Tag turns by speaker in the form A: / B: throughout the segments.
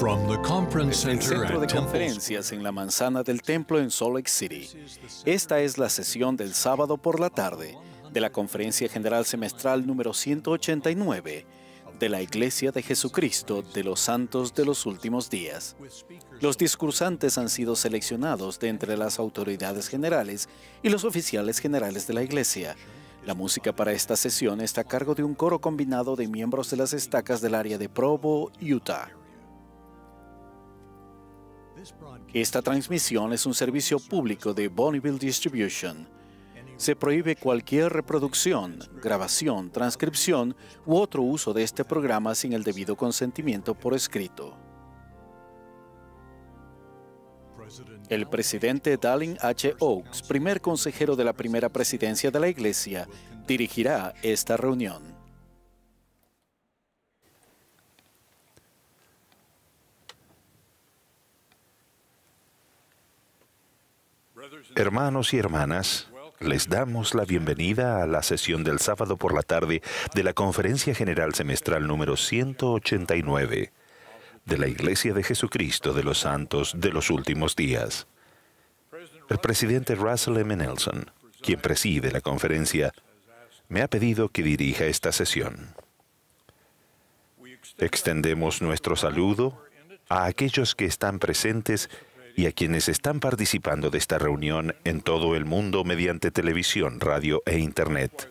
A: el centro de conferencias
B: en la manzana del templo en Salt Lake City. Esta es la sesión del sábado por la tarde de la Conferencia General Semestral número 189 de la Iglesia de Jesucristo de los Santos de los Últimos Días. Los discursantes han sido seleccionados de entre las autoridades generales y los oficiales generales de la Iglesia. La música para esta sesión está a cargo de un coro combinado de miembros de las estacas del área de Provo, Utah. Esta transmisión es un servicio público de Bonneville Distribution. Se prohíbe cualquier reproducción, grabación, transcripción u otro uso de este programa sin el debido consentimiento por escrito. El presidente Dallin H. Oaks, primer consejero de la primera presidencia de la Iglesia, dirigirá esta reunión.
C: Hermanos y hermanas, les damos la bienvenida a la sesión del sábado por la tarde de la Conferencia General Semestral número 189 de la Iglesia de Jesucristo de los Santos de los Últimos Días. El presidente Russell M. Nelson, quien preside la conferencia, me ha pedido que dirija esta sesión. Extendemos nuestro saludo a aquellos que están presentes y a quienes están participando de esta reunión en todo el mundo mediante televisión, radio e Internet.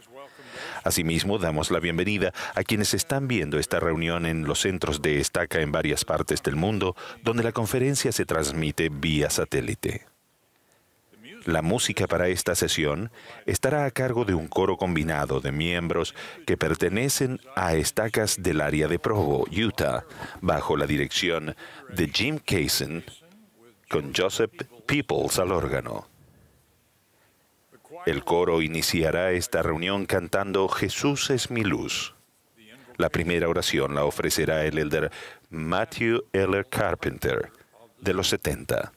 C: Asimismo, damos la bienvenida a quienes están viendo esta reunión en los centros de estaca en varias partes del mundo, donde la conferencia se transmite vía satélite. La música para esta sesión estará a cargo de un coro combinado de miembros que pertenecen a estacas del área de Provo, Utah, bajo la dirección de Jim Kaysen con Joseph Peoples al órgano. El coro iniciará esta reunión cantando Jesús es mi luz. La primera oración la ofrecerá el elder Matthew Eller Carpenter, de los 70.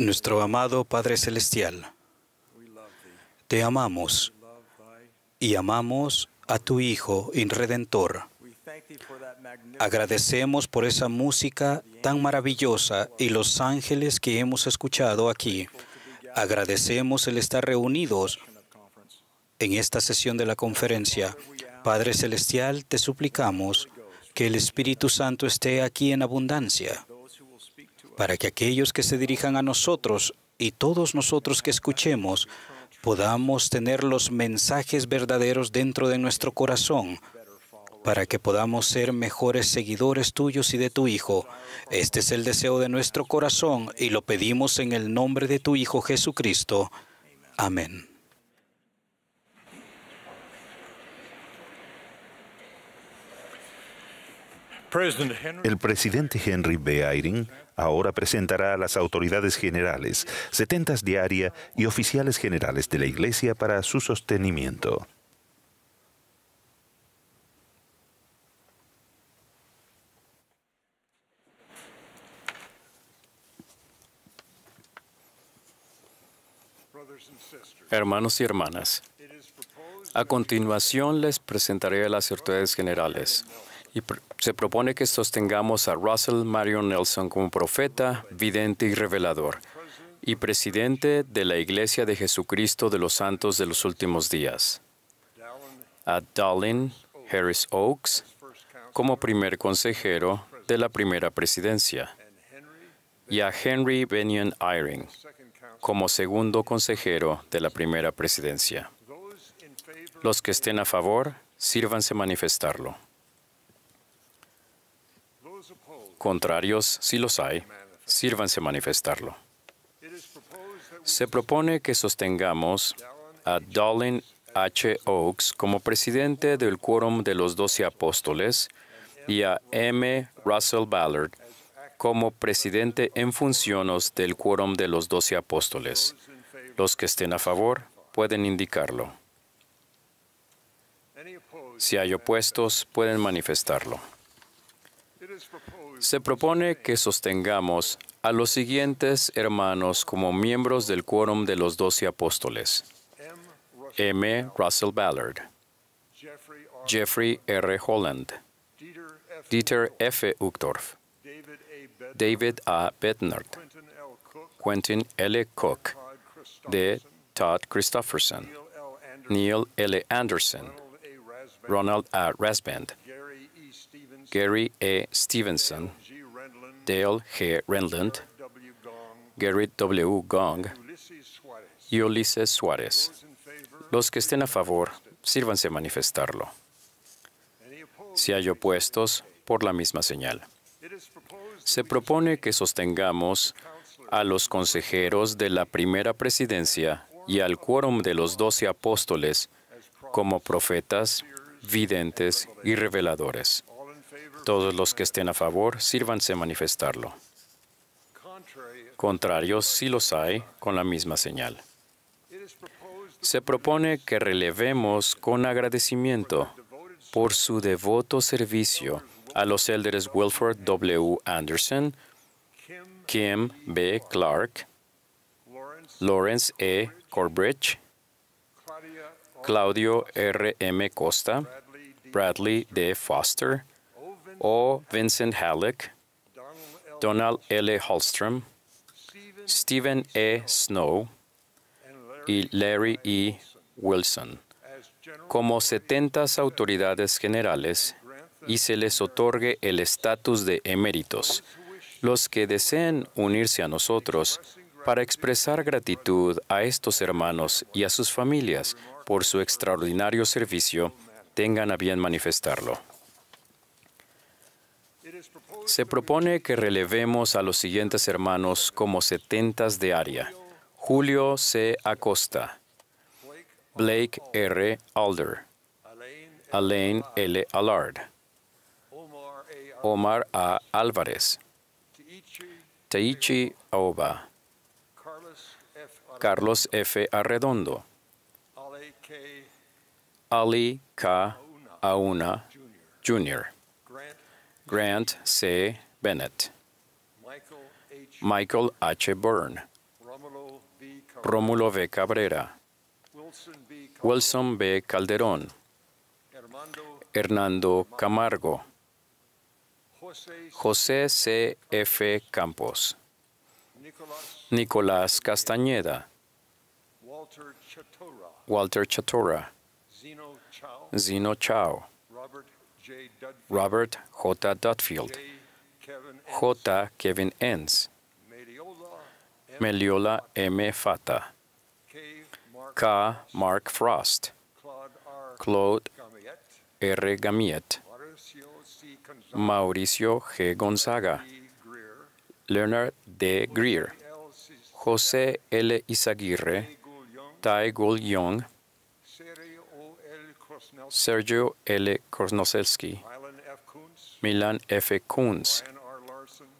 D: Nuestro amado
E: Padre Celestial, te amamos y amamos a tu Hijo y Redentor. Agradecemos por esa música tan maravillosa y los ángeles que hemos escuchado aquí. Agradecemos el estar reunidos en esta sesión de la conferencia. Padre Celestial, te suplicamos que el Espíritu Santo esté aquí en abundancia para que aquellos que se dirijan a nosotros y todos nosotros que escuchemos podamos tener los mensajes verdaderos dentro de nuestro corazón, para que podamos ser mejores seguidores tuyos y de tu Hijo. Este es el deseo de nuestro corazón y lo pedimos en el nombre de tu Hijo Jesucristo. Amén.
C: El presidente Henry B. Eyring ahora presentará a las autoridades generales, setentas diaria y oficiales generales de la Iglesia para su sostenimiento.
D: Hermanos y hermanas, a continuación les presentaré a las autoridades generales y se propone que sostengamos a Russell Marion Nelson como profeta, vidente y revelador, y presidente de la Iglesia de Jesucristo de los Santos de los Últimos Días. A Dallin Harris Oaks como primer consejero de la primera presidencia y a Henry Bennion Eyring como segundo consejero de la primera presidencia. Los que estén a favor, sírvanse manifestarlo. Contrarios, si los hay, sírvanse manifestarlo. Se propone que sostengamos a Dolin H. Oaks como presidente del Quórum de los Doce Apóstoles y a M. Russell Ballard como presidente en funciones del Quórum de los Doce Apóstoles. Los que estén a favor pueden indicarlo. Si hay opuestos, pueden manifestarlo se propone que sostengamos a los siguientes hermanos como miembros del quórum de los doce apóstoles. M. Russell Ballard, Jeffrey R. Holland, Dieter F. Uchtdorf, David A. Bednard, Quentin L. Cook, D. Todd Christofferson, Neil L. Anderson, Ronald A. Rasband, Gary E. Stevenson, Dale G. Renland, Gary W. Gong y Ulises Suárez. Los que estén a favor, sírvanse a manifestarlo. Si hay opuestos, por la misma señal. Se propone que sostengamos a los consejeros de la primera presidencia y al quórum de los doce apóstoles como profetas, videntes y reveladores. Todos los que estén a favor, sírvanse manifestarlo. Contrarios, si los hay, con la misma señal. Se propone que relevemos con agradecimiento por su devoto servicio a los élderes Wilford W. Anderson, Kim B. Clark, Lawrence E. Corbridge, Claudio R. M. Costa, Bradley D. Foster, o Vincent Halleck, Donald L. Hallstrom, Stephen E. Snow y Larry E. Wilson como 70 autoridades generales y se les otorgue el estatus de eméritos. Los que deseen unirse a nosotros para expresar gratitud a estos hermanos y a sus familias por su extraordinario servicio, tengan a bien manifestarlo. Se propone que relevemos a los siguientes hermanos como setentas de área. Julio C. Acosta, Blake R. Alder, Alain L. Allard, Omar A. Álvarez, Taichi Aoba, Carlos F. Arredondo, Ali K. Auna Jr. Grant C. Bennett, Michael H. Byrne,
A: Romulo B. Cabrera,
D: Wilson B. Calderón, Hernando Camargo, José C. F. Campos, Nicolás Castañeda, Walter Chatora, Zino Chao, Robert J. Dutfield, J. Kevin Enns, Meliola M. Fata, K. Mark Frost, Claude R. Gamiet, Mauricio G. Gonzaga, Leonard D. Greer, José L. Izaguirre, Tai Gul Young, Sergio L. Kornoselsky, Milan F. Kunz,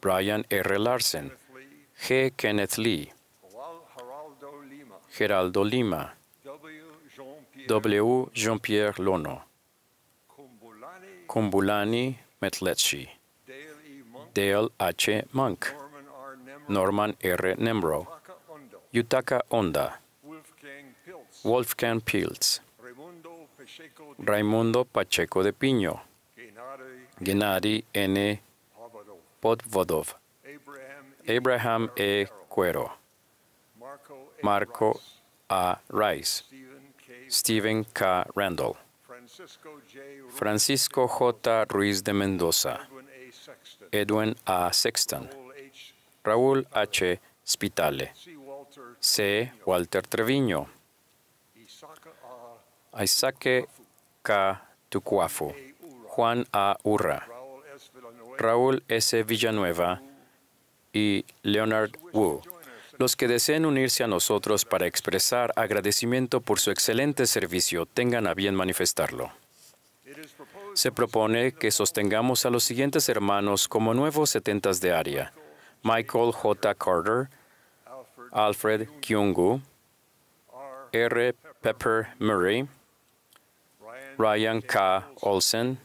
D: Brian R. Larsen, G. Kenneth Lee, Geraldo Lima, W. Jean-Pierre Lono, Kumbulani Metletchi, Dale H. Monk, Norman R. Nemro, Yutaka Onda, Wolfgang Pilz, Raimundo Pacheco de Piño, Gennady N. Podvodov, Abraham E. Cuero, Marco A. Rice, Stephen K. Randall, Francisco J. Ruiz de Mendoza, Edwin A. Sexton, Raúl H. Spitale, C. Walter Treviño, Isaac K. Tukwafu, Juan A. Urra, Raúl S. Villanueva y Leonard Wu. Los que deseen unirse a nosotros para expresar agradecimiento por su excelente servicio tengan a bien manifestarlo. Se propone que sostengamos a los siguientes hermanos como nuevos setentas de área. Michael J. Carter, Alfred Kyungu, R. Pepper Murray, Ryan K. Olsen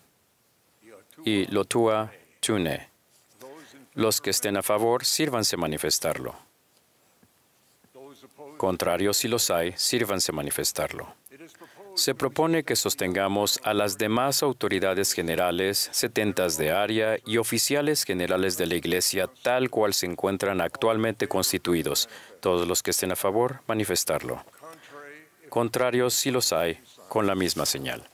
D: y Lotua Tune. Los que estén a favor, sírvanse manifestarlo. Contrarios, si los hay, sírvanse manifestarlo. Se propone que sostengamos a las demás autoridades generales, setentas de área y oficiales generales de la Iglesia tal cual se encuentran actualmente constituidos. Todos los que estén a favor, manifestarlo. Contrarios, si los hay, con la misma señal.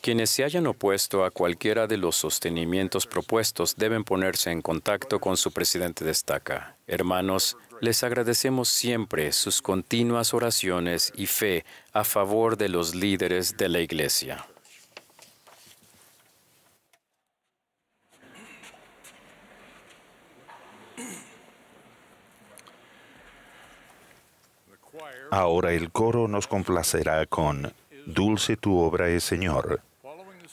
D: Quienes se hayan opuesto a cualquiera de los sostenimientos propuestos deben ponerse en contacto con su presidente destaca. Hermanos, les agradecemos siempre sus continuas oraciones y fe a favor de los líderes de la Iglesia.
C: Ahora el coro nos complacerá con Dulce tu obra es Señor.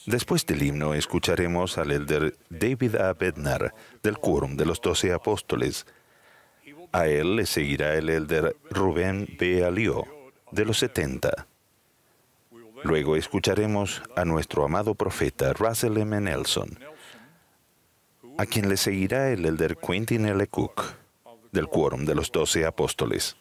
C: Después del himno escucharemos al elder David A. Bednar del Quórum de los Doce Apóstoles. A él le seguirá el elder Rubén B. Alió, de los 70. Luego escucharemos a nuestro amado profeta Russell M. Nelson, a quien le seguirá el elder Quentin L. Cook del Quórum de los Doce Apóstoles.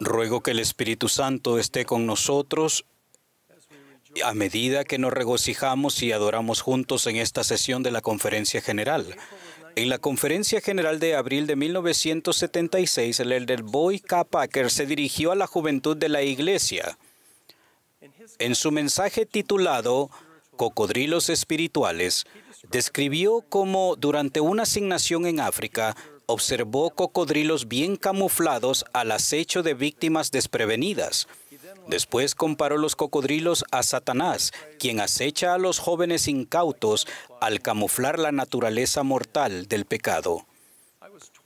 E: Ruego que el Espíritu Santo esté con nosotros a medida que nos regocijamos y adoramos juntos en esta sesión de la Conferencia General. En la Conferencia General de abril de 1976, el elder Boy K. Packer se dirigió a la juventud de la Iglesia. En su mensaje titulado Cocodrilos Espirituales, describió cómo durante una asignación en África, observó cocodrilos bien camuflados al acecho de víctimas desprevenidas. Después comparó los cocodrilos a Satanás, quien acecha a los jóvenes incautos al camuflar la naturaleza mortal del pecado.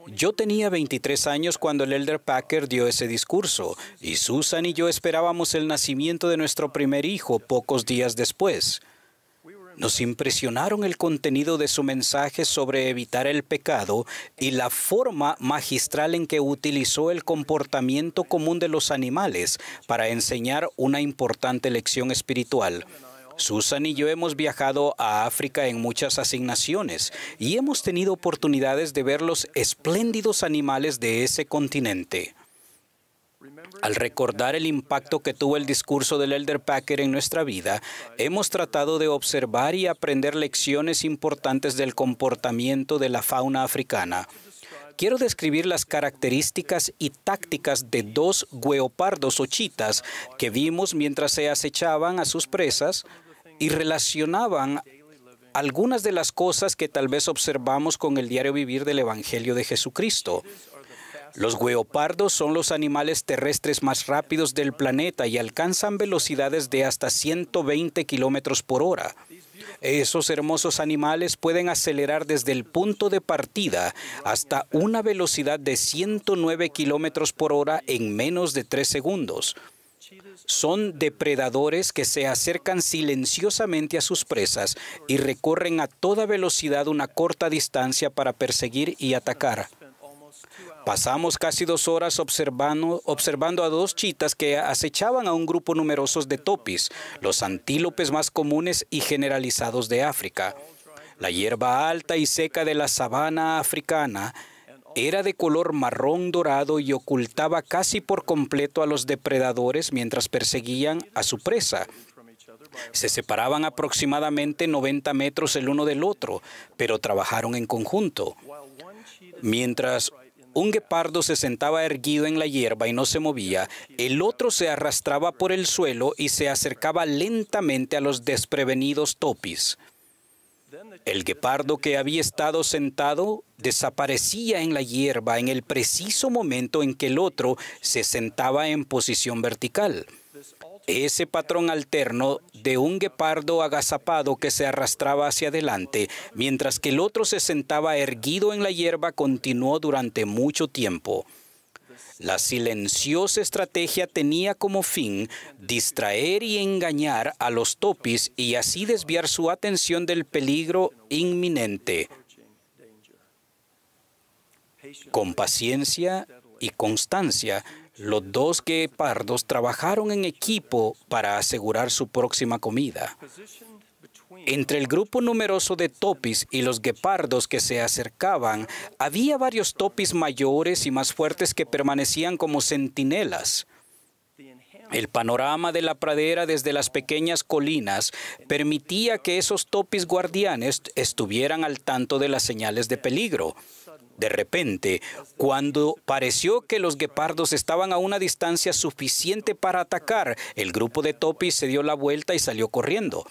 E: Yo tenía 23 años cuando el elder Packer dio ese discurso, y Susan y yo esperábamos el nacimiento de nuestro primer hijo pocos días después. Nos impresionaron el contenido de su mensaje sobre evitar el pecado y la forma magistral en que utilizó el comportamiento común de los animales para enseñar una importante lección espiritual. Susan y yo hemos viajado a África en muchas asignaciones y hemos tenido oportunidades de ver los espléndidos animales de ese continente. Al recordar el impacto que tuvo el discurso del Elder Packer en nuestra vida, hemos tratado de observar y aprender lecciones importantes del comportamiento de la fauna africana. Quiero describir las características y tácticas de dos gueopardos o chitas que vimos mientras se acechaban a sus presas y relacionaban algunas de las cosas que tal vez observamos con el diario vivir del Evangelio de Jesucristo. Los guepardos son los animales terrestres más rápidos del planeta y alcanzan velocidades de hasta 120 kilómetros por hora. Esos hermosos animales pueden acelerar desde el punto de partida hasta una velocidad de 109 kilómetros por hora en menos de tres segundos. Son depredadores que se acercan silenciosamente a sus presas y recorren a toda velocidad una corta distancia para perseguir y atacar. Pasamos casi dos horas observando, a dos chitas que acechaban a un grupo numeroso de topis, los antílopes más comunes y generalizados de África. La hierba alta y seca de la sabana africana era de color marrón dorado y ocultaba casi por completo a los depredadores mientras perseguían a su presa. Se separaban aproximadamente 90 metros el uno del otro, pero trabajaron en conjunto. Mientras un guepardo se sentaba erguido en la hierba y no se movía. El otro se arrastraba por el suelo y se acercaba lentamente a los desprevenidos topis. El guepardo que había estado sentado desaparecía en la hierba en el preciso momento en que el otro se sentaba en posición vertical. Ese patrón alterno de un guepardo agazapado que se arrastraba hacia adelante, mientras que el otro se sentaba erguido en la hierba, continuó durante mucho tiempo. La silenciosa estrategia tenía como fin distraer y engañar a los topis y así desviar su atención del peligro inminente. Con paciencia y constancia, los dos guepardos trabajaron en equipo para asegurar su próxima comida. Entre el grupo numeroso de topis y los guepardos que se acercaban, había varios topis mayores y más fuertes que permanecían como centinelas. El panorama de la pradera desde las pequeñas colinas permitía que esos topis guardianes estuvieran al tanto de las señales de peligro. De repente, cuando pareció que los guepardos estaban a una distancia suficiente para atacar, el grupo de topis se dio la vuelta y salió corriendo.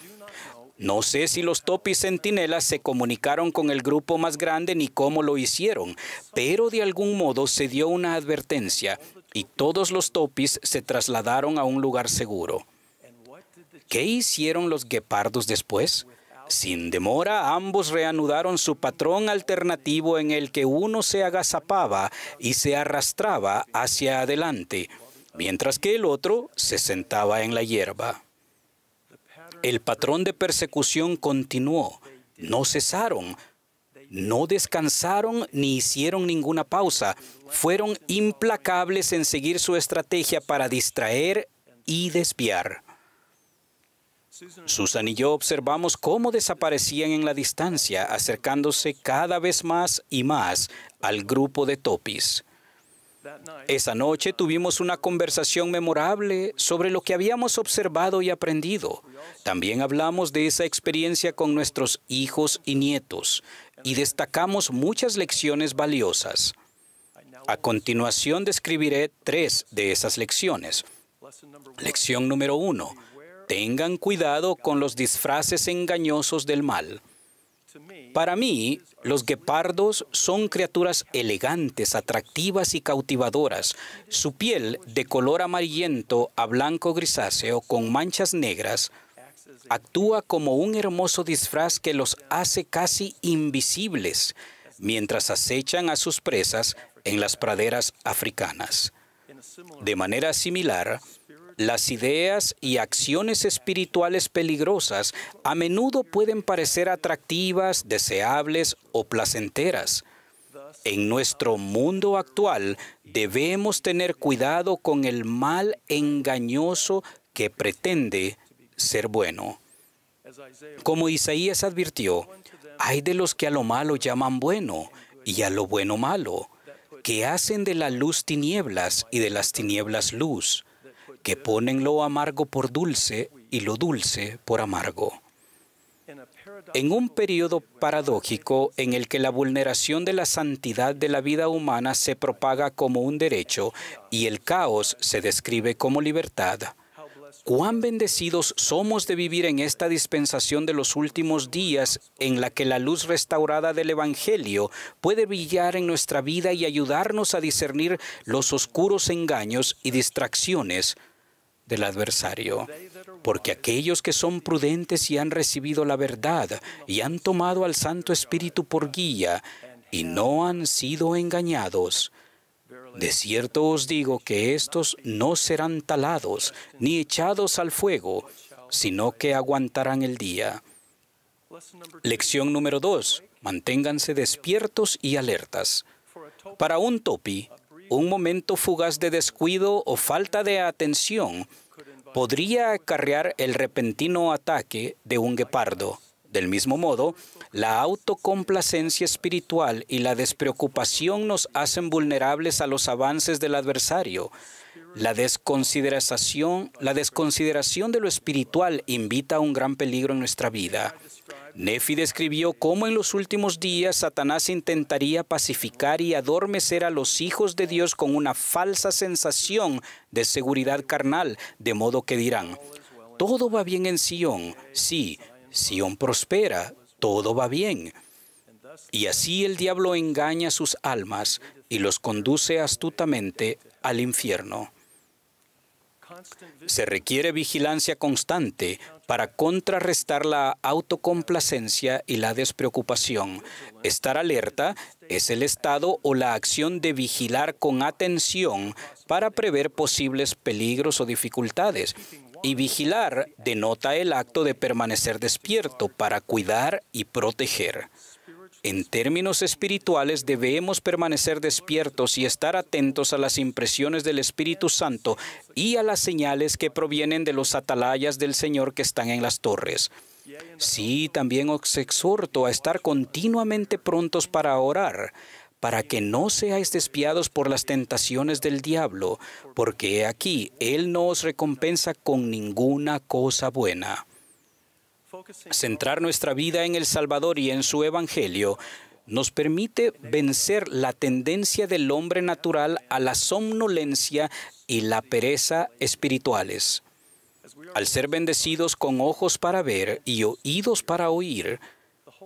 E: No sé si los topis centinelas se comunicaron con el grupo más grande ni cómo lo hicieron, pero de algún modo se dio una advertencia y todos los topis se trasladaron a un lugar seguro. ¿Qué hicieron los guepardos después? Sin demora, ambos reanudaron su patrón alternativo en el que uno se agazapaba y se arrastraba hacia adelante, mientras que el otro se sentaba en la hierba. El patrón de persecución continuó. No cesaron, no descansaron ni hicieron ninguna pausa. Fueron implacables en seguir su estrategia para distraer y desviar. Susan y yo observamos cómo desaparecían en la distancia, acercándose cada vez más y más al grupo de Topis. Esa noche tuvimos una conversación memorable sobre lo que habíamos observado y aprendido. También hablamos de esa experiencia con nuestros hijos y nietos y destacamos muchas lecciones valiosas. A continuación describiré tres de esas lecciones. Lección número uno Tengan cuidado con los disfraces engañosos del mal. Para mí, los guepardos son criaturas elegantes, atractivas y cautivadoras. Su piel, de color amarillento a blanco grisáceo con manchas negras, actúa como un hermoso disfraz que los hace casi invisibles mientras acechan a sus presas en las praderas africanas. De manera similar, las ideas y acciones espirituales peligrosas a menudo pueden parecer atractivas, deseables o placenteras. En nuestro mundo actual debemos tener cuidado con el mal engañoso que pretende ser bueno. Como Isaías advirtió, hay de los que a lo malo llaman bueno y a lo bueno malo, que hacen de la luz tinieblas y de las tinieblas luz, que ponen lo amargo por dulce y lo dulce por amargo. En un periodo paradójico en el que la vulneración de la santidad de la vida humana se propaga como un derecho y el caos se describe como libertad, cuán bendecidos somos de vivir en esta dispensación de los últimos días en la que la luz restaurada del Evangelio puede brillar en nuestra vida y ayudarnos a discernir los oscuros engaños y distracciones del adversario. Porque aquellos que son prudentes y han recibido la verdad y han tomado al Santo Espíritu por guía y no han sido engañados, de cierto os digo que estos no serán talados ni echados al fuego, sino que aguantarán el día. Lección número 2. Manténganse despiertos y alertas. Para un topi, un momento fugaz de descuido o falta de atención podría acarrear el repentino ataque de un guepardo. Del mismo modo, la autocomplacencia espiritual y la despreocupación nos hacen vulnerables a los avances del adversario. La desconsideración, la desconsideración de lo espiritual invita a un gran peligro en nuestra vida. Nefi describió cómo en los últimos días Satanás intentaría pacificar y adormecer a los hijos de Dios con una falsa sensación de seguridad carnal, de modo que dirán, todo va bien en Sión, sí, Sión prospera, todo va bien. Y así el diablo engaña sus almas y los conduce astutamente al infierno. Se requiere vigilancia constante, para contrarrestar la autocomplacencia y la despreocupación. Estar alerta es el estado o la acción de vigilar con atención para prever posibles peligros o dificultades. Y vigilar denota el acto de permanecer despierto para cuidar y proteger. En términos espirituales debemos permanecer despiertos y estar atentos a las impresiones del Espíritu Santo y a las señales que provienen de los atalayas del Señor que están en las torres. Sí, también os exhorto a estar continuamente prontos para orar, para que no seáis despiados por las tentaciones del diablo, porque aquí Él no os recompensa con ninguna cosa buena. Centrar nuestra vida en el Salvador y en su Evangelio nos permite vencer la tendencia del hombre natural a la somnolencia y la pereza espirituales. Al ser bendecidos con ojos para ver y oídos para oír,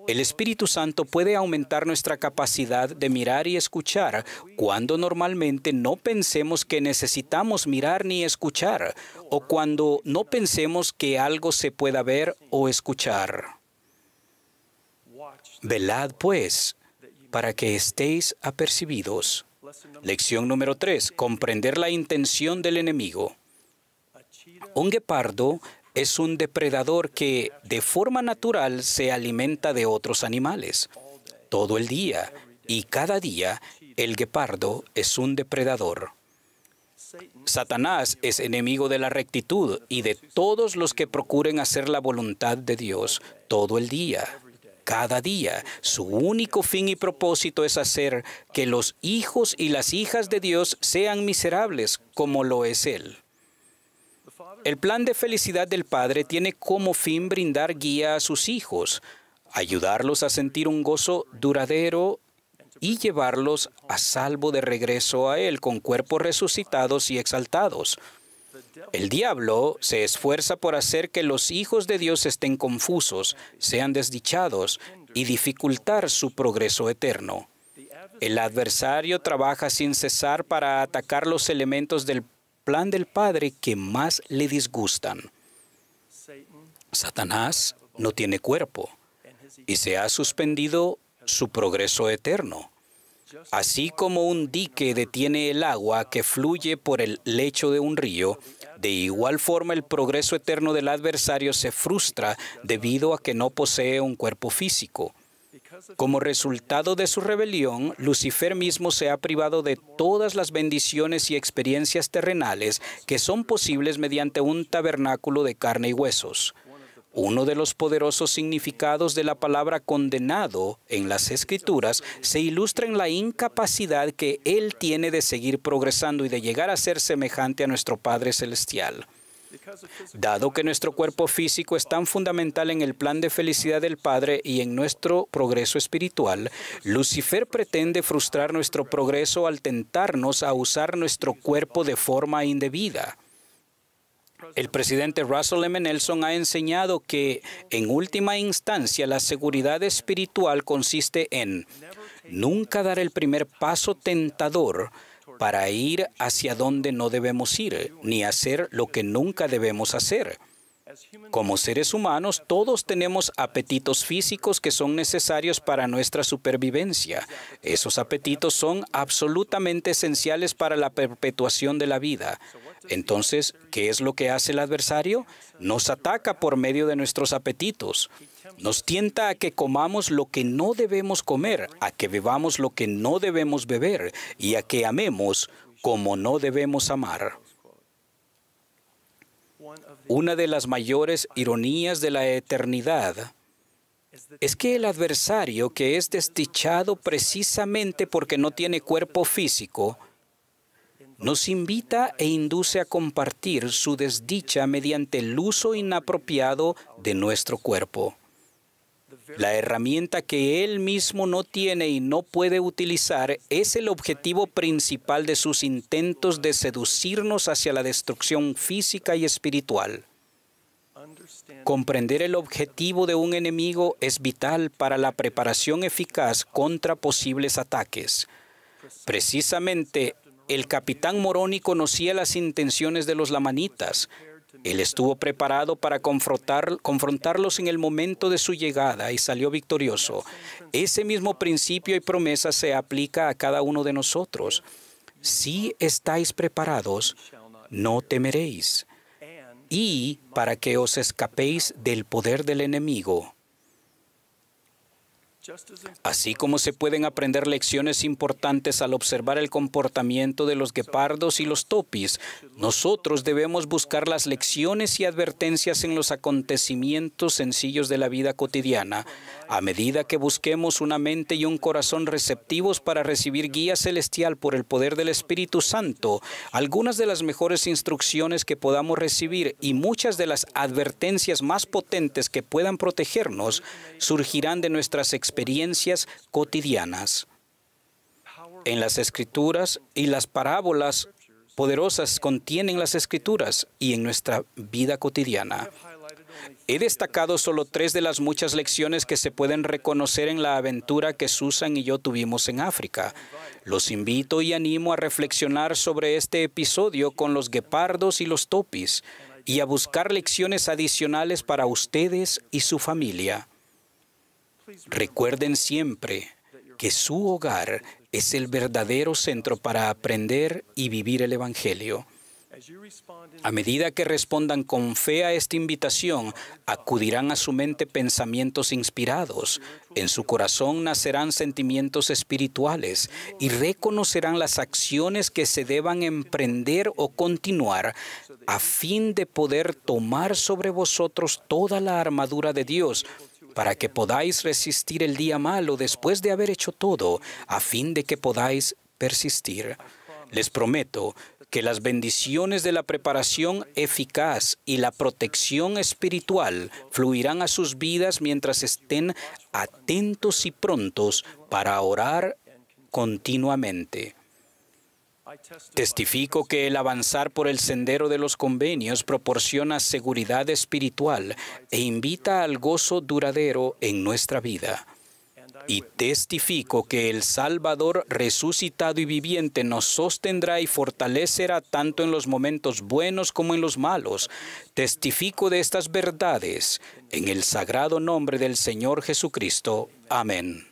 E: el Espíritu Santo puede aumentar nuestra capacidad de mirar y escuchar cuando normalmente no pensemos que necesitamos mirar ni escuchar o cuando no pensemos que algo se pueda ver o escuchar. Velad pues para que estéis apercibidos. Lección número 3. Comprender la intención del enemigo. Un guepardo es un depredador que de forma natural se alimenta de otros animales todo el día y cada día el guepardo es un depredador. Satanás es enemigo de la rectitud y de todos los que procuren hacer la voluntad de Dios todo el día. Cada día, su único fin y propósito es hacer que los hijos y las hijas de Dios sean miserables como lo es Él. El plan de felicidad del padre tiene como fin brindar guía a sus hijos, ayudarlos a sentir un gozo duradero y llevarlos a salvo de regreso a Él con cuerpos resucitados y exaltados. El diablo se esfuerza por hacer que los hijos de Dios estén confusos, sean desdichados y dificultar su progreso eterno. El adversario trabaja sin cesar para atacar los elementos del plan del Padre que más le disgustan. Satanás no tiene cuerpo y se ha suspendido su progreso eterno. Así como un dique detiene el agua que fluye por el lecho de un río, de igual forma el progreso eterno del adversario se frustra debido a que no posee un cuerpo físico. Como resultado de su rebelión, Lucifer mismo se ha privado de todas las bendiciones y experiencias terrenales que son posibles mediante un tabernáculo de carne y huesos. Uno de los poderosos significados de la palabra condenado en las Escrituras se ilustra en la incapacidad que él tiene de seguir progresando y de llegar a ser semejante a nuestro Padre Celestial. Dado que nuestro cuerpo físico es tan fundamental en el plan de felicidad del Padre y en nuestro progreso espiritual, Lucifer pretende frustrar nuestro progreso al tentarnos a usar nuestro cuerpo de forma indebida. El presidente Russell M. Nelson ha enseñado que, en última instancia, la seguridad espiritual consiste en nunca dar el primer paso tentador para ir hacia donde no debemos ir, ni hacer lo que nunca debemos hacer. Como seres humanos, todos tenemos apetitos físicos que son necesarios para nuestra supervivencia. Esos apetitos son absolutamente esenciales para la perpetuación de la vida. Entonces, ¿qué es lo que hace el adversario? Nos ataca por medio de nuestros apetitos. Nos tienta a que comamos lo que no debemos comer, a que bebamos lo que no debemos beber y a que amemos como no debemos amar. Una de las mayores ironías de la eternidad es que el adversario que es desdichado precisamente porque no tiene cuerpo físico, nos invita e induce a compartir su desdicha mediante el uso inapropiado de nuestro cuerpo. La herramienta que él mismo no tiene y no puede utilizar es el objetivo principal de sus intentos de seducirnos hacia la destrucción física y espiritual. Comprender el objetivo de un enemigo es vital para la preparación eficaz contra posibles ataques. Precisamente, el capitán Moroni conocía las intenciones de los lamanitas, él estuvo preparado para confrontarlos en el momento de su llegada y salió victorioso. Ese mismo principio y promesa se aplica a cada uno de nosotros. Si estáis preparados, no temeréis. Y para que os escapéis del poder del enemigo, Así como se pueden aprender lecciones importantes al observar el comportamiento de los guepardos y los topis, nosotros debemos buscar las lecciones y advertencias en los acontecimientos sencillos de la vida cotidiana. A medida que busquemos una mente y un corazón receptivos para recibir guía celestial por el poder del Espíritu Santo, algunas de las mejores instrucciones que podamos recibir y muchas de las advertencias más potentes que puedan protegernos surgirán de nuestras experiencias experiencias cotidianas. En las escrituras y las parábolas poderosas contienen las escrituras y en nuestra vida cotidiana. He destacado solo tres de las muchas lecciones que se pueden reconocer en la aventura que Susan y yo tuvimos en África. Los invito y animo a reflexionar sobre este episodio con los guepardos y los topis y a buscar lecciones adicionales para ustedes y su familia. Recuerden siempre que su hogar es el verdadero centro para aprender y vivir el Evangelio. A medida que respondan con fe a esta invitación, acudirán a su mente pensamientos inspirados, en su corazón nacerán sentimientos espirituales y reconocerán las acciones que se deban emprender o continuar a fin de poder tomar sobre vosotros toda la armadura de Dios para que podáis resistir el día malo después de haber hecho todo, a fin de que podáis persistir. Les prometo que las bendiciones de la preparación eficaz y la protección espiritual fluirán a sus vidas mientras estén atentos y prontos para orar continuamente. Testifico que el avanzar por el sendero de los convenios proporciona seguridad espiritual e invita al gozo duradero en nuestra vida. Y testifico que el Salvador resucitado y viviente nos sostendrá y fortalecerá tanto en los momentos buenos como en los malos. Testifico de estas verdades en el sagrado nombre del Señor Jesucristo. Amén.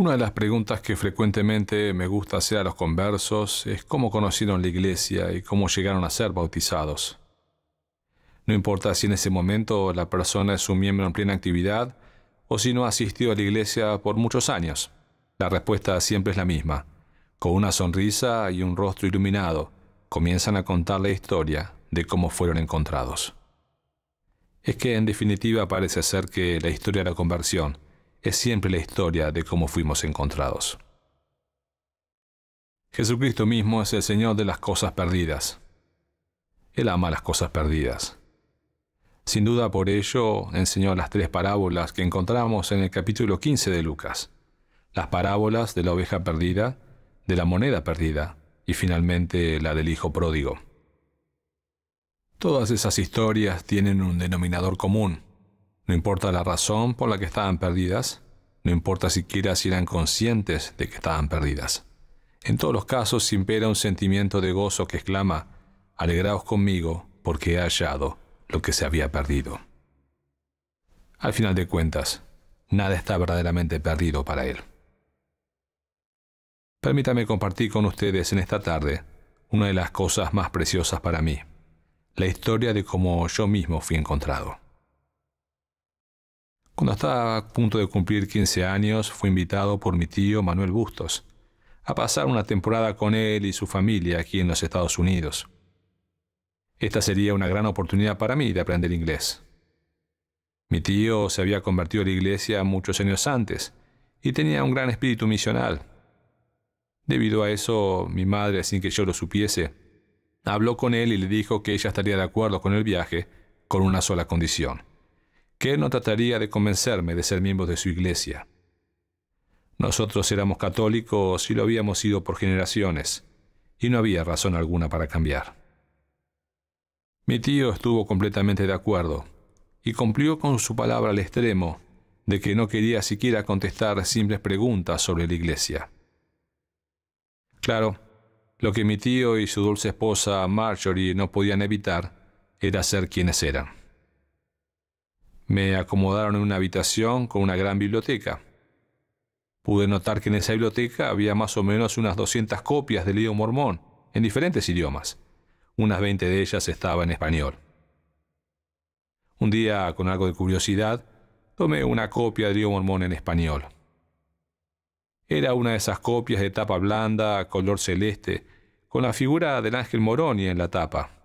F: Una de las preguntas que frecuentemente me gusta hacer a los conversos es cómo conocieron la iglesia y cómo llegaron a ser bautizados. No importa si en ese momento la persona es un miembro en plena actividad o si no asistió a la iglesia por muchos años. La respuesta siempre es la misma. Con una sonrisa y un rostro iluminado, comienzan a contar la historia de cómo fueron encontrados. Es que en definitiva parece ser que la historia de la conversión es siempre la historia de cómo fuimos encontrados. Jesucristo mismo es el Señor de las cosas perdidas. Él ama las cosas perdidas. Sin duda por ello enseñó las tres parábolas que encontramos en el capítulo 15 de Lucas. Las parábolas de la oveja perdida, de la moneda perdida y finalmente la del hijo pródigo. Todas esas historias tienen un denominador común, no importa la razón por la que estaban perdidas, no importa siquiera si eran conscientes de que estaban perdidas. En todos los casos se impera un sentimiento de gozo que exclama, Alegraos conmigo porque he hallado lo que se había perdido. Al final de cuentas, nada está verdaderamente perdido para él. Permítame compartir con ustedes en esta tarde una de las cosas más preciosas para mí, la historia de cómo yo mismo fui encontrado. Cuando estaba a punto de cumplir 15 años, fui invitado por mi tío Manuel Bustos a pasar una temporada con él y su familia aquí en los Estados Unidos. Esta sería una gran oportunidad para mí de aprender inglés. Mi tío se había convertido a la iglesia muchos años antes y tenía un gran espíritu misional. Debido a eso, mi madre, sin que yo lo supiese, habló con él y le dijo que ella estaría de acuerdo con el viaje con una sola condición que él no trataría de convencerme de ser miembro de su iglesia. Nosotros éramos católicos y lo habíamos sido por generaciones, y no había razón alguna para cambiar. Mi tío estuvo completamente de acuerdo, y cumplió con su palabra al extremo de que no quería siquiera contestar simples preguntas sobre la iglesia. Claro, lo que mi tío y su dulce esposa Marjorie no podían evitar era ser quienes eran. Me acomodaron en una habitación con una gran biblioteca. Pude notar que en esa biblioteca había más o menos unas 200 copias del lío mormón, en diferentes idiomas. Unas 20 de ellas estaban en español. Un día, con algo de curiosidad, tomé una copia del lío mormón en español. Era una de esas copias de tapa blanda, color celeste, con la figura del ángel Moroni en la tapa.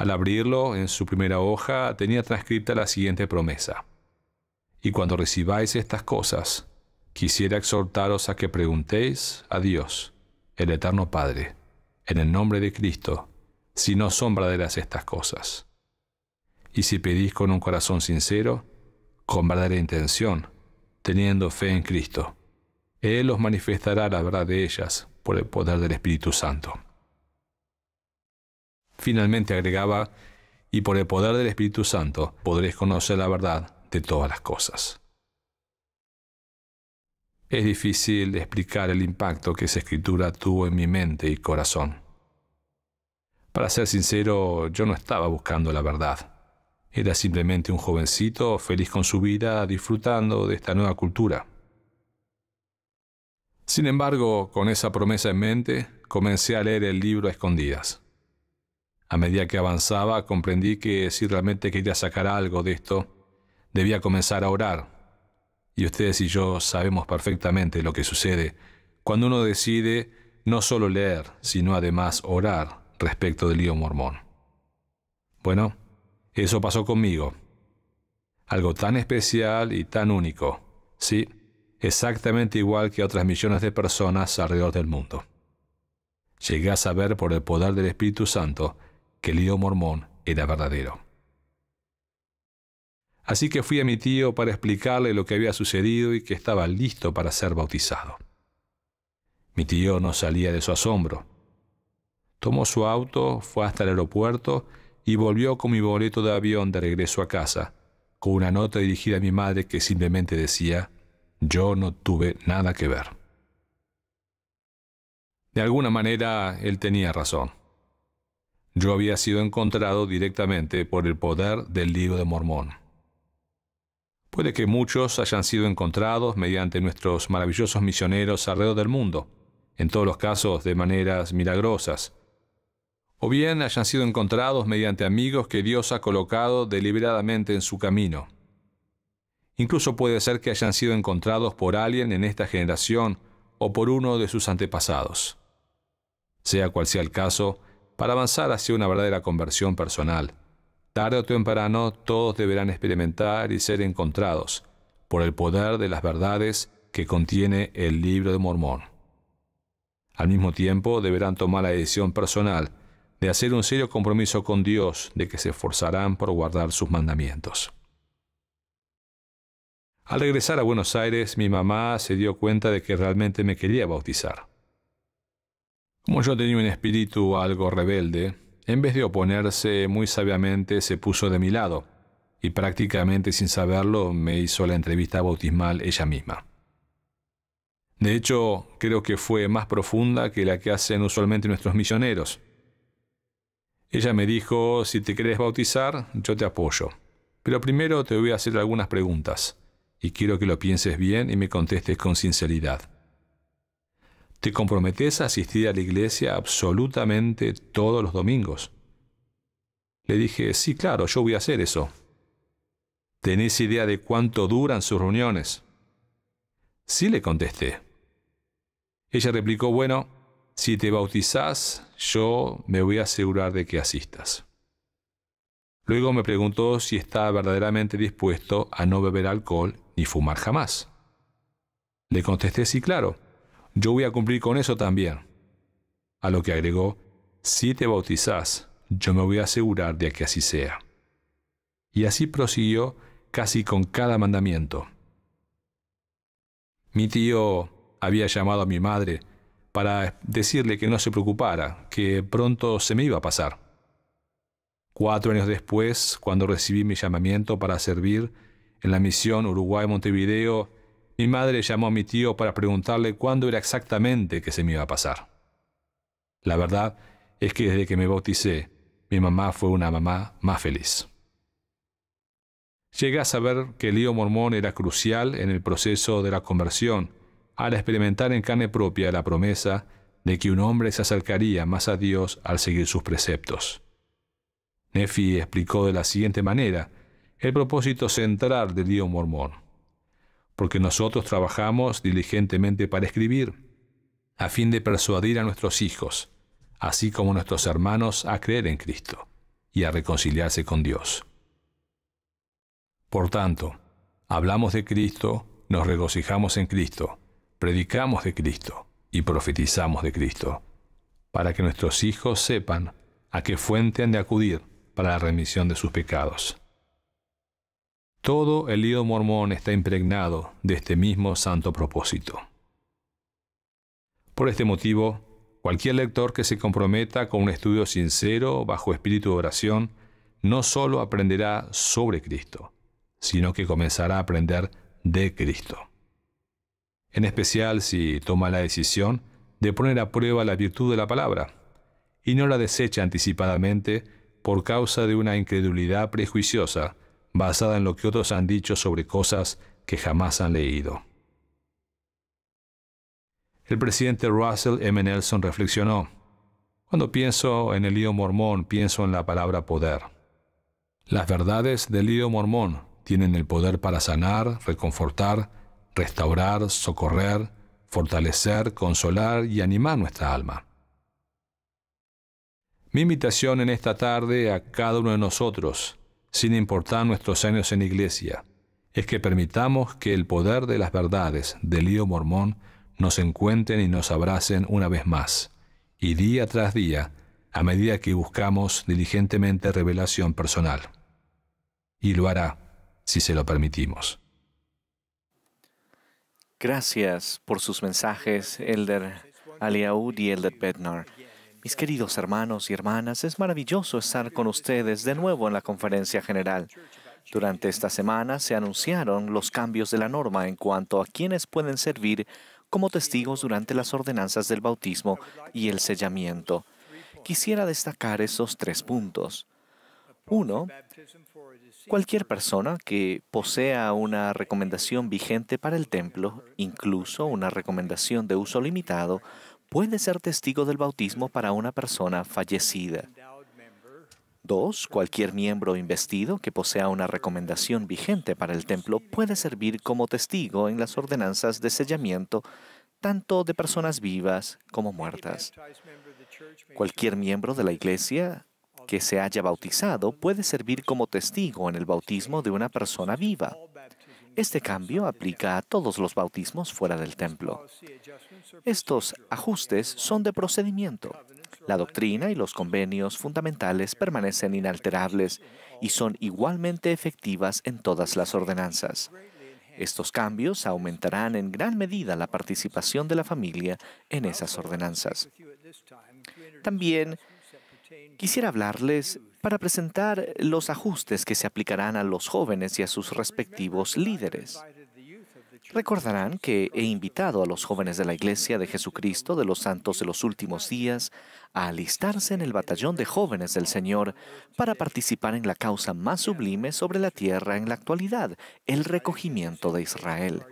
F: Al abrirlo, en su primera hoja tenía transcripta la siguiente promesa. Y cuando recibáis estas cosas, quisiera exhortaros a que preguntéis a Dios, el Eterno Padre, en el nombre de Cristo, si no son verdaderas estas cosas. Y si pedís con un corazón sincero, con verdadera intención, teniendo fe en Cristo, Él os manifestará la verdad de ellas por el poder del Espíritu Santo. Finalmente agregaba, y por el poder del Espíritu Santo podréis conocer la verdad de todas las cosas. Es difícil explicar el impacto que esa escritura tuvo en mi mente y corazón. Para ser sincero, yo no estaba buscando la verdad. Era simplemente un jovencito feliz con su vida, disfrutando de esta nueva cultura. Sin embargo, con esa promesa en mente, comencé a leer el libro a escondidas. A medida que avanzaba, comprendí que si realmente quería sacar algo de esto, debía comenzar a orar. Y ustedes y yo sabemos perfectamente lo que sucede cuando uno decide no solo leer, sino además orar respecto del lío mormón. Bueno, eso pasó conmigo. Algo tan especial y tan único. Sí, exactamente igual que otras millones de personas alrededor del mundo. Llegué a saber por el poder del Espíritu Santo que el lío mormón era verdadero. Así que fui a mi tío para explicarle lo que había sucedido y que estaba listo para ser bautizado. Mi tío no salía de su asombro. Tomó su auto, fue hasta el aeropuerto y volvió con mi boleto de avión de regreso a casa, con una nota dirigida a mi madre que simplemente decía, yo no tuve nada que ver. De alguna manera, él tenía razón yo había sido encontrado directamente por el poder del libro de Mormón. Puede que muchos hayan sido encontrados mediante nuestros maravillosos misioneros alrededor del mundo, en todos los casos de maneras milagrosas, o bien hayan sido encontrados mediante amigos que Dios ha colocado deliberadamente en su camino. Incluso puede ser que hayan sido encontrados por alguien en esta generación o por uno de sus antepasados. Sea cual sea el caso, para avanzar hacia una verdadera conversión personal. Tarde o temprano todos deberán experimentar y ser encontrados por el poder de las verdades que contiene el libro de Mormón. Al mismo tiempo deberán tomar la decisión personal de hacer un serio compromiso con Dios de que se esforzarán por guardar sus mandamientos. Al regresar a Buenos Aires, mi mamá se dio cuenta de que realmente me quería bautizar. Como yo tenía un espíritu algo rebelde, en vez de oponerse muy sabiamente se puso de mi lado y prácticamente sin saberlo me hizo la entrevista bautismal ella misma. De hecho, creo que fue más profunda que la que hacen usualmente nuestros misioneros. Ella me dijo, si te querés bautizar, yo te apoyo. Pero primero te voy a hacer algunas preguntas, y quiero que lo pienses bien y me contestes con sinceridad. Te comprometes a asistir a la iglesia absolutamente todos los domingos. Le dije, sí, claro, yo voy a hacer eso. ¿Tenés idea de cuánto duran sus reuniones? Sí, le contesté. Ella replicó, bueno, si te bautizás, yo me voy a asegurar de que asistas. Luego me preguntó si estaba verdaderamente dispuesto a no beber alcohol ni fumar jamás. Le contesté, sí, claro yo voy a cumplir con eso también. A lo que agregó, si te bautizás, yo me voy a asegurar de que así sea. Y así prosiguió casi con cada mandamiento. Mi tío había llamado a mi madre para decirle que no se preocupara, que pronto se me iba a pasar. Cuatro años después, cuando recibí mi llamamiento para servir en la misión Uruguay-Montevideo, mi madre llamó a mi tío para preguntarle cuándo era exactamente que se me iba a pasar. La verdad es que desde que me bauticé, mi mamá fue una mamá más feliz. Llegué a saber que el lío mormón era crucial en el proceso de la conversión, al experimentar en carne propia la promesa de que un hombre se acercaría más a Dios al seguir sus preceptos. Nefi explicó de la siguiente manera el propósito central del lío mormón porque nosotros trabajamos diligentemente para escribir, a fin de persuadir a nuestros hijos, así como a nuestros hermanos, a creer en Cristo y a reconciliarse con Dios. Por tanto, hablamos de Cristo, nos regocijamos en Cristo, predicamos de Cristo y profetizamos de Cristo, para que nuestros hijos sepan a qué fuente han de acudir para la remisión de sus pecados. Todo el lío mormón está impregnado de este mismo santo propósito. Por este motivo, cualquier lector que se comprometa con un estudio sincero bajo espíritu de oración, no solo aprenderá sobre Cristo, sino que comenzará a aprender de Cristo. En especial si toma la decisión de poner a prueba la virtud de la palabra y no la desecha anticipadamente por causa de una incredulidad prejuiciosa basada en lo que otros han dicho sobre cosas que jamás han leído. El presidente Russell M. Nelson reflexionó, cuando pienso en el lío mormón, pienso en la palabra poder. Las verdades del lío mormón tienen el poder para sanar, reconfortar, restaurar, socorrer, fortalecer, consolar y animar nuestra alma. Mi invitación en esta tarde a cada uno de nosotros sin importar nuestros años en iglesia, es que permitamos que el poder de las verdades del lío mormón nos encuentren y nos abracen una vez más, y día tras día, a medida que buscamos diligentemente revelación personal. Y lo hará si se lo permitimos.
G: Gracias por sus mensajes, Elder Aliaud y Elder Bednar. Mis queridos hermanos y hermanas, es maravilloso estar con ustedes de nuevo en la conferencia general. Durante esta semana se anunciaron los cambios de la norma en cuanto a quienes pueden servir como testigos durante las ordenanzas del bautismo y el sellamiento. Quisiera destacar esos tres puntos. Uno, cualquier persona que posea una recomendación vigente para el templo, incluso una recomendación de uso limitado, puede ser testigo del bautismo para una persona fallecida. Dos, Cualquier miembro investido que posea una recomendación vigente para el templo puede servir como testigo en las ordenanzas de sellamiento tanto de personas vivas como muertas. Cualquier miembro de la Iglesia que se haya bautizado puede servir como testigo en el bautismo de una persona viva. Este cambio aplica a todos los bautismos fuera del templo. Estos ajustes son de procedimiento. La doctrina y los convenios fundamentales permanecen inalterables y son igualmente efectivas en todas las ordenanzas. Estos cambios aumentarán en gran medida la participación de la familia en esas ordenanzas. También quisiera hablarles para presentar los ajustes que se aplicarán a los jóvenes y a sus respectivos líderes. Recordarán que he invitado a los jóvenes de la Iglesia de Jesucristo de los Santos de los Últimos Días a alistarse en el batallón de jóvenes del Señor para participar en la causa más sublime sobre la tierra en la actualidad, el recogimiento de Israel.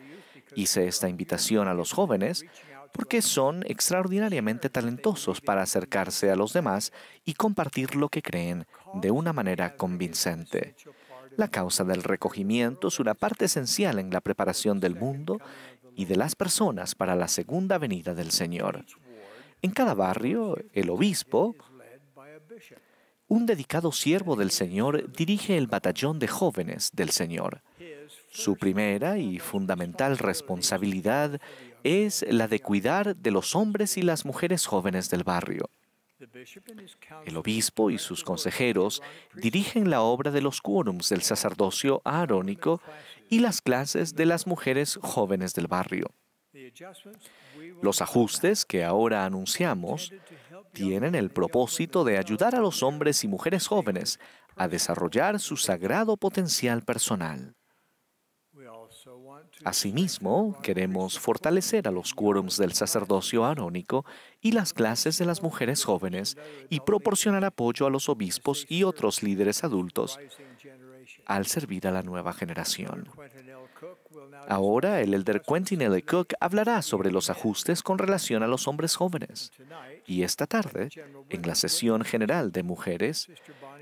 G: Hice esta invitación a los jóvenes porque son extraordinariamente talentosos para acercarse a los demás y compartir lo que creen de una manera convincente. La causa del recogimiento es una parte esencial en la preparación del mundo y de las personas para la segunda venida del Señor. En cada barrio, el obispo, un dedicado siervo del Señor, dirige el batallón de jóvenes del Señor. Su primera y fundamental responsabilidad es la de cuidar de los hombres y las mujeres jóvenes del barrio. El obispo y sus consejeros dirigen la obra de los quórums del sacerdocio arónico y las clases de las mujeres jóvenes del barrio. Los ajustes que ahora anunciamos tienen el propósito de ayudar a los hombres y mujeres jóvenes a desarrollar su sagrado potencial personal. Asimismo, queremos fortalecer a los quórums del sacerdocio arónico y las clases de las mujeres jóvenes y proporcionar apoyo a los obispos y otros líderes adultos al servir a la nueva generación. Ahora el elder Quentin L. Cook hablará sobre los ajustes con relación a los hombres jóvenes. Y esta tarde, en la sesión general de mujeres,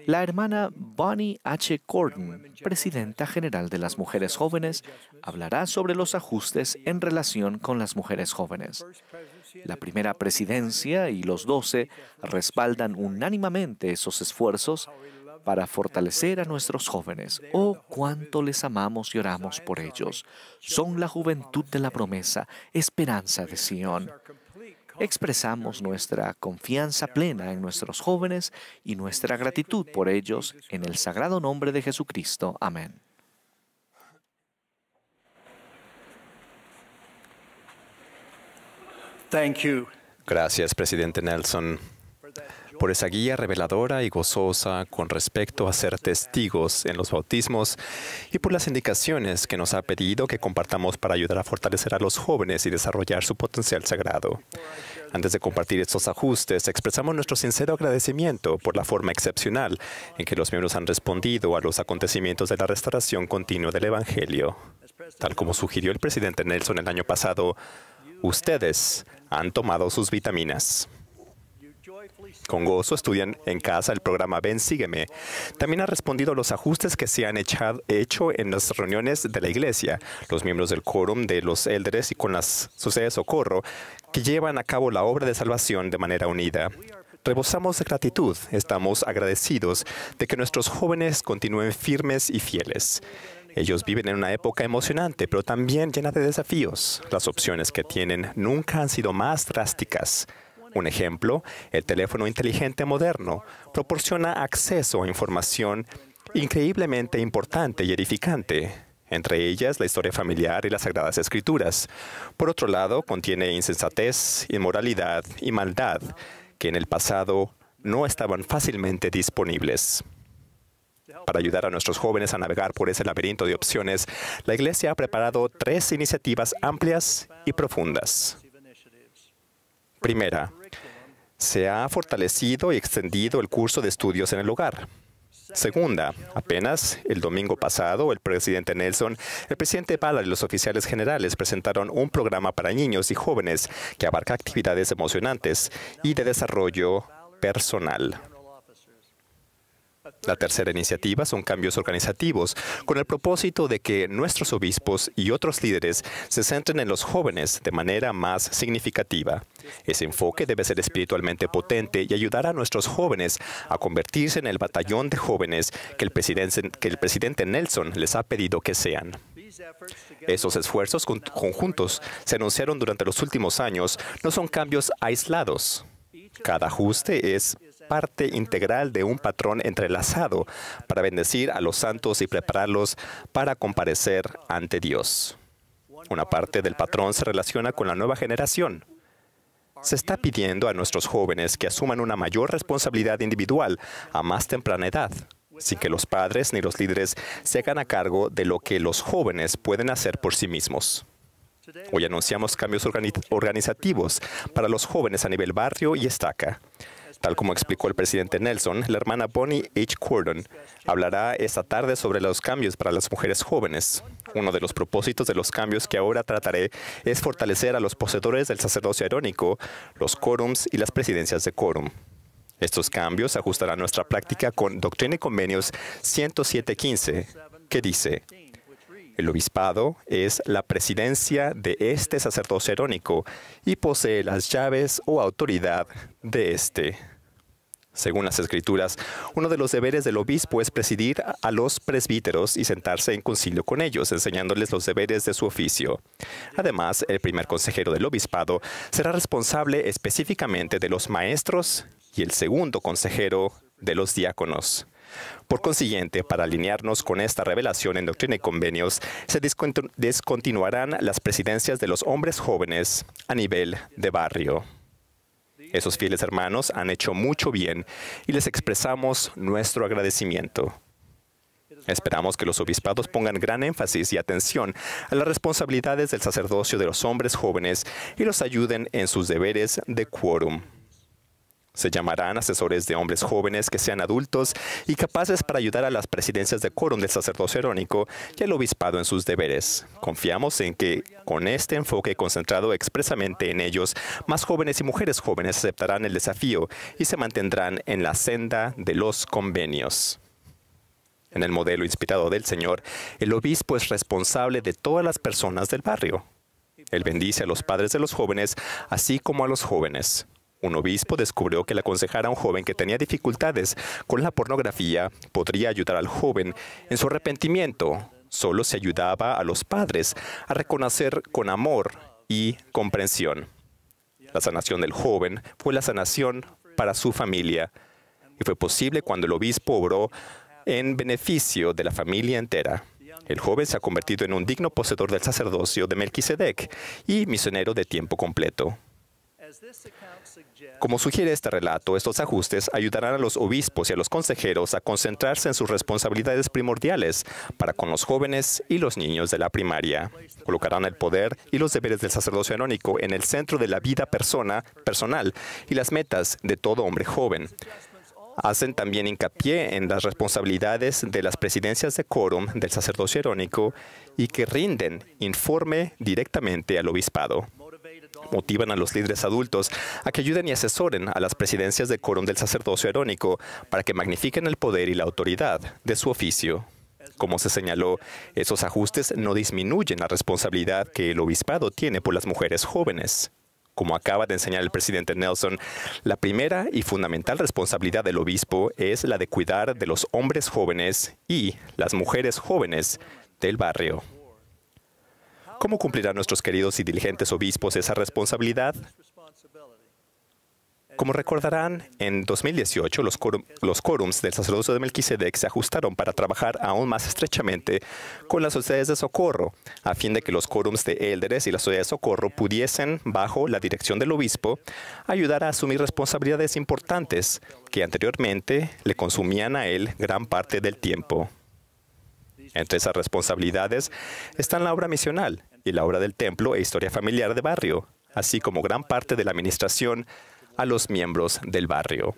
G: la hermana Bonnie H. Corden, presidenta general de las mujeres jóvenes, hablará sobre los ajustes en relación con las mujeres jóvenes. La primera presidencia y los doce respaldan unánimemente esos esfuerzos para fortalecer a nuestros jóvenes. Oh, cuánto les amamos y oramos por ellos. Son la juventud de la promesa, esperanza de Sion. Expresamos nuestra confianza plena en nuestros jóvenes y nuestra gratitud por ellos en el sagrado nombre de Jesucristo. Amén.
H: Gracias, presidente Nelson por esa guía reveladora y gozosa con respecto a ser testigos en los bautismos y por las indicaciones que nos ha pedido que compartamos para ayudar a fortalecer a los jóvenes y desarrollar su potencial sagrado. Antes de compartir estos ajustes, expresamos nuestro sincero agradecimiento por la forma excepcional en que los miembros han respondido a los acontecimientos de la restauración continua del Evangelio. Tal como sugirió el presidente Nelson el año pasado, ustedes han tomado sus vitaminas. Con gozo estudian en casa el programa Ven, sígueme. También ha respondido a los ajustes que se han hecho en las reuniones de la iglesia, los miembros del quórum de los élderes y con las sociedades de socorro que llevan a cabo la obra de salvación de manera unida. Rebosamos de gratitud, estamos agradecidos de que nuestros jóvenes continúen firmes y fieles. Ellos viven en una época emocionante, pero también llena de desafíos. Las opciones que tienen nunca han sido más drásticas. Un ejemplo, el teléfono inteligente moderno proporciona acceso a información increíblemente importante y edificante, entre ellas la historia familiar y las Sagradas Escrituras. Por otro lado, contiene insensatez, inmoralidad y maldad, que en el pasado no estaban fácilmente disponibles. Para ayudar a nuestros jóvenes a navegar por ese laberinto de opciones, la Iglesia ha preparado tres iniciativas amplias y profundas. Primera, se ha fortalecido y extendido el curso de estudios en el hogar. Segunda, apenas el domingo pasado, el presidente Nelson, el presidente Ballard y los oficiales generales presentaron un programa para niños y jóvenes que abarca actividades emocionantes y de desarrollo personal. La tercera iniciativa son cambios organizativos, con el propósito de que nuestros obispos y otros líderes se centren en los jóvenes de manera más significativa. Ese enfoque debe ser espiritualmente potente y ayudar a nuestros jóvenes a convertirse en el batallón de jóvenes que el presidente, que el presidente Nelson les ha pedido que sean. Esos esfuerzos conjuntos se anunciaron durante los últimos años no son cambios aislados. Cada ajuste es parte integral de un patrón entrelazado para bendecir a los santos y prepararlos para comparecer ante Dios. Una parte del patrón se relaciona con la nueva generación. Se está pidiendo a nuestros jóvenes que asuman una mayor responsabilidad individual a más temprana edad, sin que los padres ni los líderes se hagan a cargo de lo que los jóvenes pueden hacer por sí mismos. Hoy anunciamos cambios organizativos para los jóvenes a nivel barrio y estaca. Tal como explicó el presidente Nelson, la hermana Bonnie H. Cordon hablará esta tarde sobre los cambios para las mujeres jóvenes. Uno de los propósitos de los cambios que ahora trataré es fortalecer a los poseedores del sacerdocio irónico, los quórums y las presidencias de quórum. Estos cambios ajustarán nuestra práctica con Doctrina y Convenios 107.15, que dice, el obispado es la presidencia de este sacerdocio herónico y posee las llaves o autoridad de este. Según las Escrituras, uno de los deberes del obispo es presidir a los presbíteros y sentarse en concilio con ellos, enseñándoles los deberes de su oficio. Además, el primer consejero del obispado será responsable específicamente de los maestros y el segundo consejero de los diáconos. Por consiguiente, para alinearnos con esta revelación en Doctrina y Convenios, se descontinuarán las presidencias de los hombres jóvenes a nivel de barrio. Esos fieles hermanos han hecho mucho bien y les expresamos nuestro agradecimiento. Esperamos que los obispados pongan gran énfasis y atención a las responsabilidades del sacerdocio de los hombres jóvenes y los ayuden en sus deberes de quórum. Se llamarán asesores de hombres jóvenes que sean adultos y capaces para ayudar a las presidencias de quórum del sacerdocio herónico y el obispado en sus deberes. Confiamos en que, con este enfoque concentrado expresamente en ellos, más jóvenes y mujeres jóvenes aceptarán el desafío y se mantendrán en la senda de los convenios. En el modelo inspirado del Señor, el obispo es responsable de todas las personas del barrio. Él bendice a los padres de los jóvenes, así como a los jóvenes un obispo descubrió que el aconsejar a un joven que tenía dificultades con la pornografía podría ayudar al joven en su arrepentimiento. Solo se ayudaba a los padres a reconocer con amor y comprensión. La sanación del joven fue la sanación para su familia y fue posible cuando el obispo obró en beneficio de la familia entera. El joven se ha convertido en un digno poseedor del sacerdocio de Melquisedec y misionero de tiempo completo. Como sugiere este relato, estos ajustes ayudarán a los obispos y a los consejeros a concentrarse en sus responsabilidades primordiales para con los jóvenes y los niños de la primaria. Colocarán el poder y los deberes del sacerdocio anónico en el centro de la vida persona, personal y las metas de todo hombre joven. Hacen también hincapié en las responsabilidades de las presidencias de quórum del sacerdocio irónico y que rinden informe directamente al obispado motivan a los líderes adultos a que ayuden y asesoren a las presidencias de coro del sacerdocio erónico para que magnifiquen el poder y la autoridad de su oficio. Como se señaló, esos ajustes no disminuyen la responsabilidad que el obispado tiene por las mujeres jóvenes. Como acaba de enseñar el presidente Nelson, la primera y fundamental responsabilidad del obispo es la de cuidar de los hombres jóvenes y las mujeres jóvenes del barrio. ¿Cómo cumplirán nuestros queridos y diligentes obispos esa responsabilidad? Como recordarán, en 2018 los, quórums del sacerdocio de Melquisedec se ajustaron para trabajar aún más estrechamente con las sociedades de socorro, a fin de que los quórums de élderes y las sociedades de socorro pudiesen, bajo la dirección del obispo, ayudar a asumir responsabilidades importantes que anteriormente le consumían a él gran parte del tiempo. Entre esas responsabilidades están la obra misional y la obra del templo e historia familiar de barrio, así como gran parte de la administración a los miembros del barrio.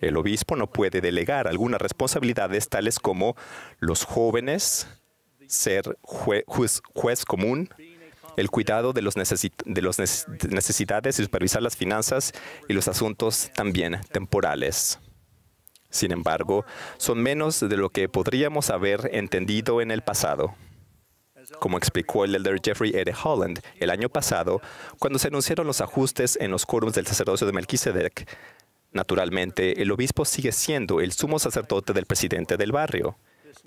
H: El obispo no puede delegar algunas responsabilidades tales como los jóvenes, ser juez, común, el cuidado de, las necesidades y supervisar las finanzas y los asuntos también temporales. Sin embargo, son menos de lo que podríamos haber entendido en el pasado. Como explicó el elder Jeffrey E. Holland el año pasado, cuando se anunciaron los ajustes en los quórums del sacerdocio de Melquisedec, naturalmente el obispo sigue siendo el sumo sacerdote del presidente del barrio.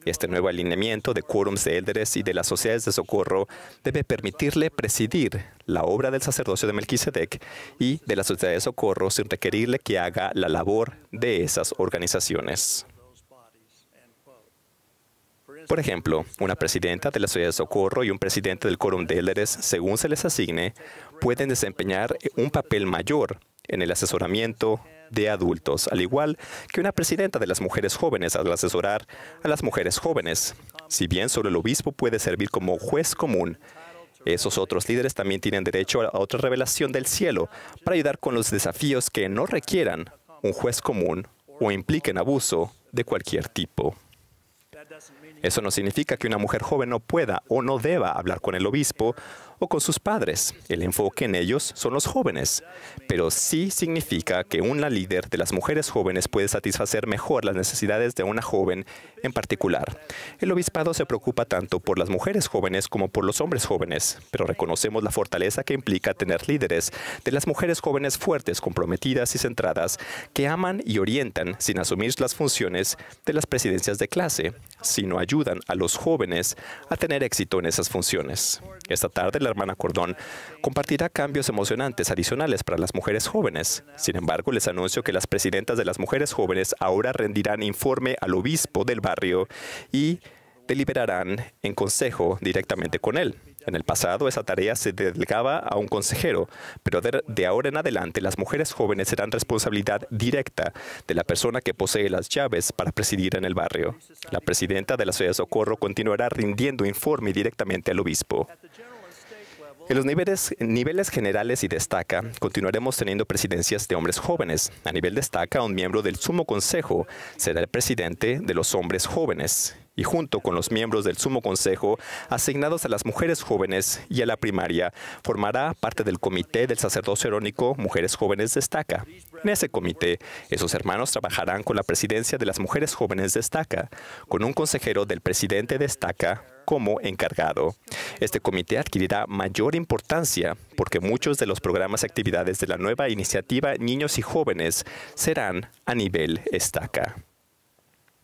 H: Este nuevo alineamiento de quórums de élderes y de las sociedades de socorro debe permitirle presidir la obra del sacerdocio de Melquisedec y de las sociedades de socorro sin requerirle que haga la labor de esas organizaciones. Por ejemplo, una presidenta de la Sociedad de Socorro y un presidente del Quórum de Élderes, según se les asigne, pueden desempeñar un papel mayor en el asesoramiento, de adultos, al igual que una presidenta de las mujeres jóvenes al asesorar a las mujeres jóvenes. Si bien solo el obispo puede servir como juez común, esos otros líderes también tienen derecho a otra revelación del cielo para ayudar con los desafíos que no requieran un juez común o impliquen abuso de cualquier tipo. Eso no significa que una mujer joven no pueda o no deba hablar con el obispo o con sus padres. El enfoque en ellos son los jóvenes. Pero sí significa que una líder de las mujeres jóvenes puede satisfacer mejor las necesidades de una joven en particular. El obispado se preocupa tanto por las mujeres jóvenes como por los hombres jóvenes, pero reconocemos la fortaleza que implica tener líderes de las mujeres jóvenes fuertes, comprometidas y centradas, que aman y orientan sin asumir las funciones de las presidencias de clase sino ayudan a los jóvenes a tener éxito en esas funciones. Esta tarde, la hermana Cordón compartirá cambios emocionantes adicionales para las mujeres jóvenes. Sin embargo, les anuncio que las presidentas de las mujeres jóvenes ahora rendirán informe al obispo del barrio y deliberarán en consejo directamente con él. En el pasado esa tarea se delegaba a un consejero, pero de, ahora en adelante las mujeres jóvenes serán responsabilidad directa de la persona que posee las llaves para presidir en el barrio. La presidenta de la Sociedad de Socorro continuará rindiendo informe directamente al obispo. En los niveles, generales y destaca, continuaremos teniendo presidencias de hombres jóvenes. A nivel destaca, un miembro del Sumo Consejo será el presidente de los hombres jóvenes y junto con los miembros del Sumo Consejo asignados a las mujeres jóvenes y a la primaria, formará parte del Comité del Sacerdocio Herónico Mujeres Jóvenes Destaca. En ese comité, esos hermanos trabajarán con la presidencia de las Mujeres Jóvenes Destaca, con un consejero del presidente Destaca como encargado. Este comité adquirirá mayor importancia porque muchos de los programas y actividades de la nueva iniciativa Niños y Jóvenes serán a nivel estaca.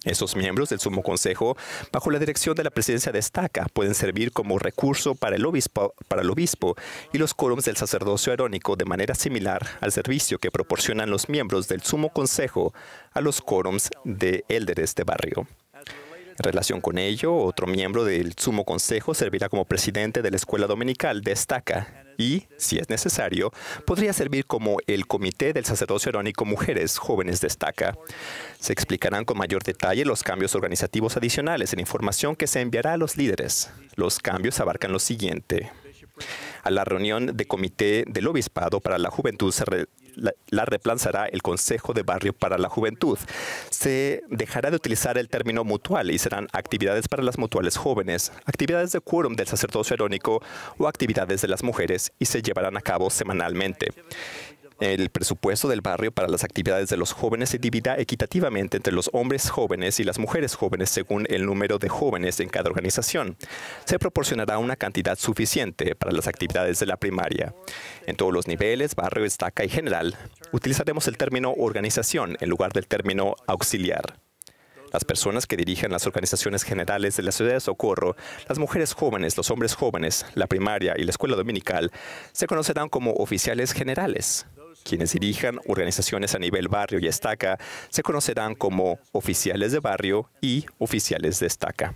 H: Esos miembros del Sumo Consejo, bajo la dirección de la presidencia de Estaca, pueden servir como recurso para el obispo, para y los quórums del sacerdocio arónico de manera similar al servicio que proporcionan los miembros del Sumo Consejo a los quórums de élderes de barrio. En relación con ello, otro miembro del Sumo Consejo servirá como presidente de la Escuela Dominical de Destaca y, si es necesario, podría servir como el Comité del Sacerdocio Arónico Mujeres Jóvenes Destaca. Se explicarán con mayor detalle los cambios organizativos adicionales en información que se enviará a los líderes. Los cambios abarcan lo siguiente. A la reunión de Comité del Obispado para la Juventud se, la, la el Consejo de Barrio para la Juventud. Se dejará de utilizar el término mutual y serán actividades para las mutuales jóvenes, actividades de quórum del sacerdocio erónico o actividades de las mujeres y se llevarán a cabo semanalmente. El presupuesto del barrio para las actividades de los jóvenes se dividirá equitativamente entre los hombres jóvenes y las mujeres jóvenes según el número de jóvenes en cada organización. Se proporcionará una cantidad suficiente para las actividades de la primaria. En todos los niveles, barrio, estaca y general, utilizaremos el término organización en lugar del término auxiliar las personas que dirigen las organizaciones generales de la ciudad de Socorro, las mujeres jóvenes, los hombres jóvenes, la primaria y la escuela dominical, se conocerán como oficiales generales. Quienes dirijan organizaciones a nivel barrio y estaca se conocerán como oficiales de barrio y oficiales de estaca.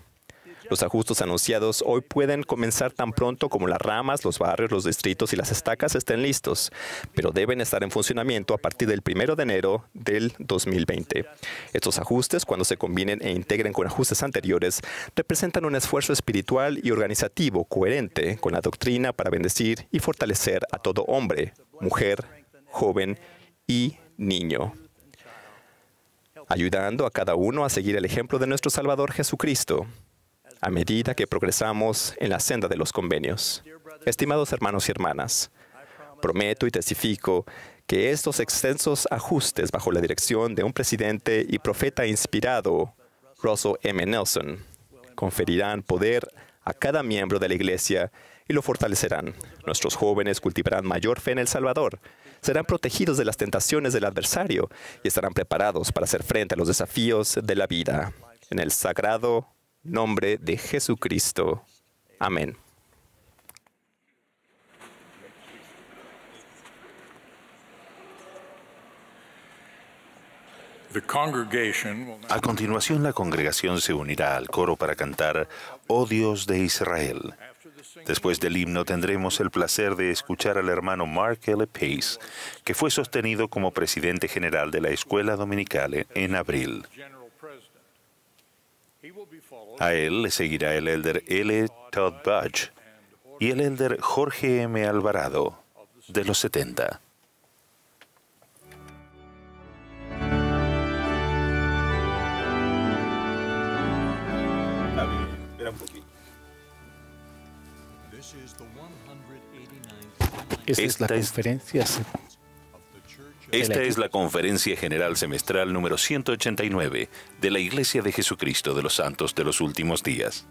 H: Los ajustes anunciados hoy pueden comenzar tan pronto como las ramas, los barrios, los distritos y las estacas estén listos, pero deben estar en funcionamiento a partir del 1 de enero del 2020. Estos ajustes, cuando se combinen e integren con ajustes anteriores, representan un esfuerzo espiritual y organizativo coherente con la doctrina para bendecir y fortalecer a todo hombre, mujer, joven y niño, ayudando a cada uno a seguir el ejemplo de nuestro Salvador Jesucristo a medida que progresamos en la senda de los convenios. Estimados hermanos y hermanas, prometo y testifico que estos extensos ajustes bajo la dirección de un presidente y profeta inspirado, Russell M. Nelson, conferirán poder a cada miembro de la Iglesia y lo fortalecerán. Nuestros jóvenes cultivarán mayor fe en El Salvador serán protegidos de las tentaciones del adversario y estarán preparados para hacer frente a los desafíos de la vida. En el sagrado nombre de Jesucristo. Amén.
C: A continuación, la congregación se unirá al coro para cantar Oh Dios de Israel. Después del himno tendremos el placer de escuchar al hermano Mark L. Pace, que fue sostenido como presidente general de la Escuela Dominical en abril. A él le seguirá el elder L. Todd Budge y el elder Jorge M. Alvarado, de los 70. Esta, es la es la Conferencia General Semestral número 189 de la Iglesia de Jesucristo de los Santos de los Últimos
F: Días.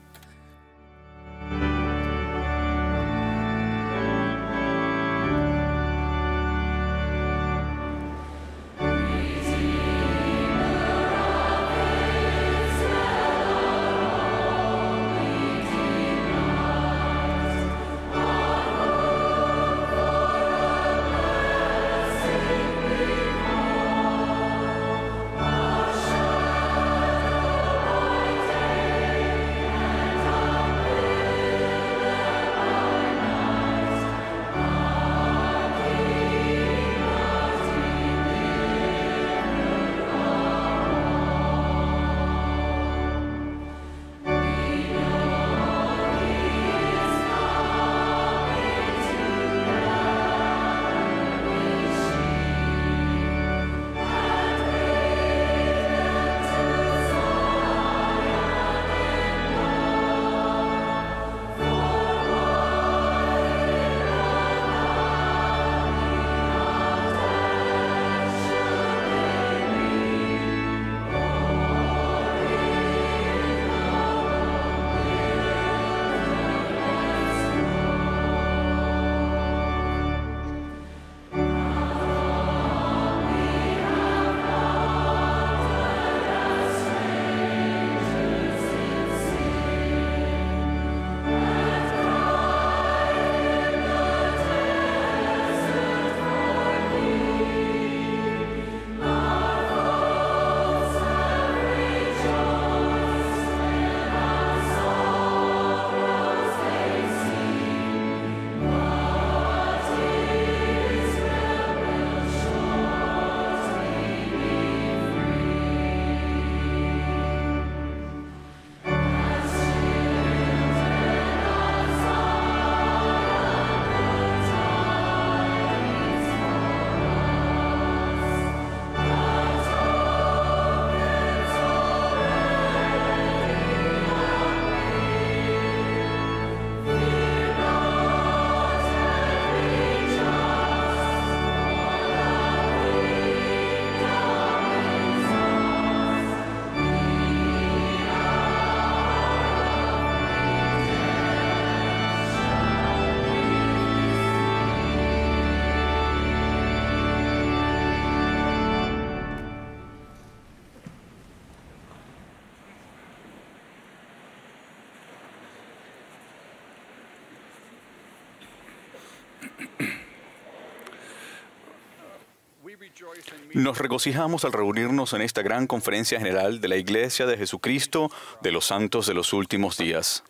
I: Nos regocijamos al reunirnos en esta gran conferencia general de la Iglesia de Jesucristo de los Santos de los Últimos Días.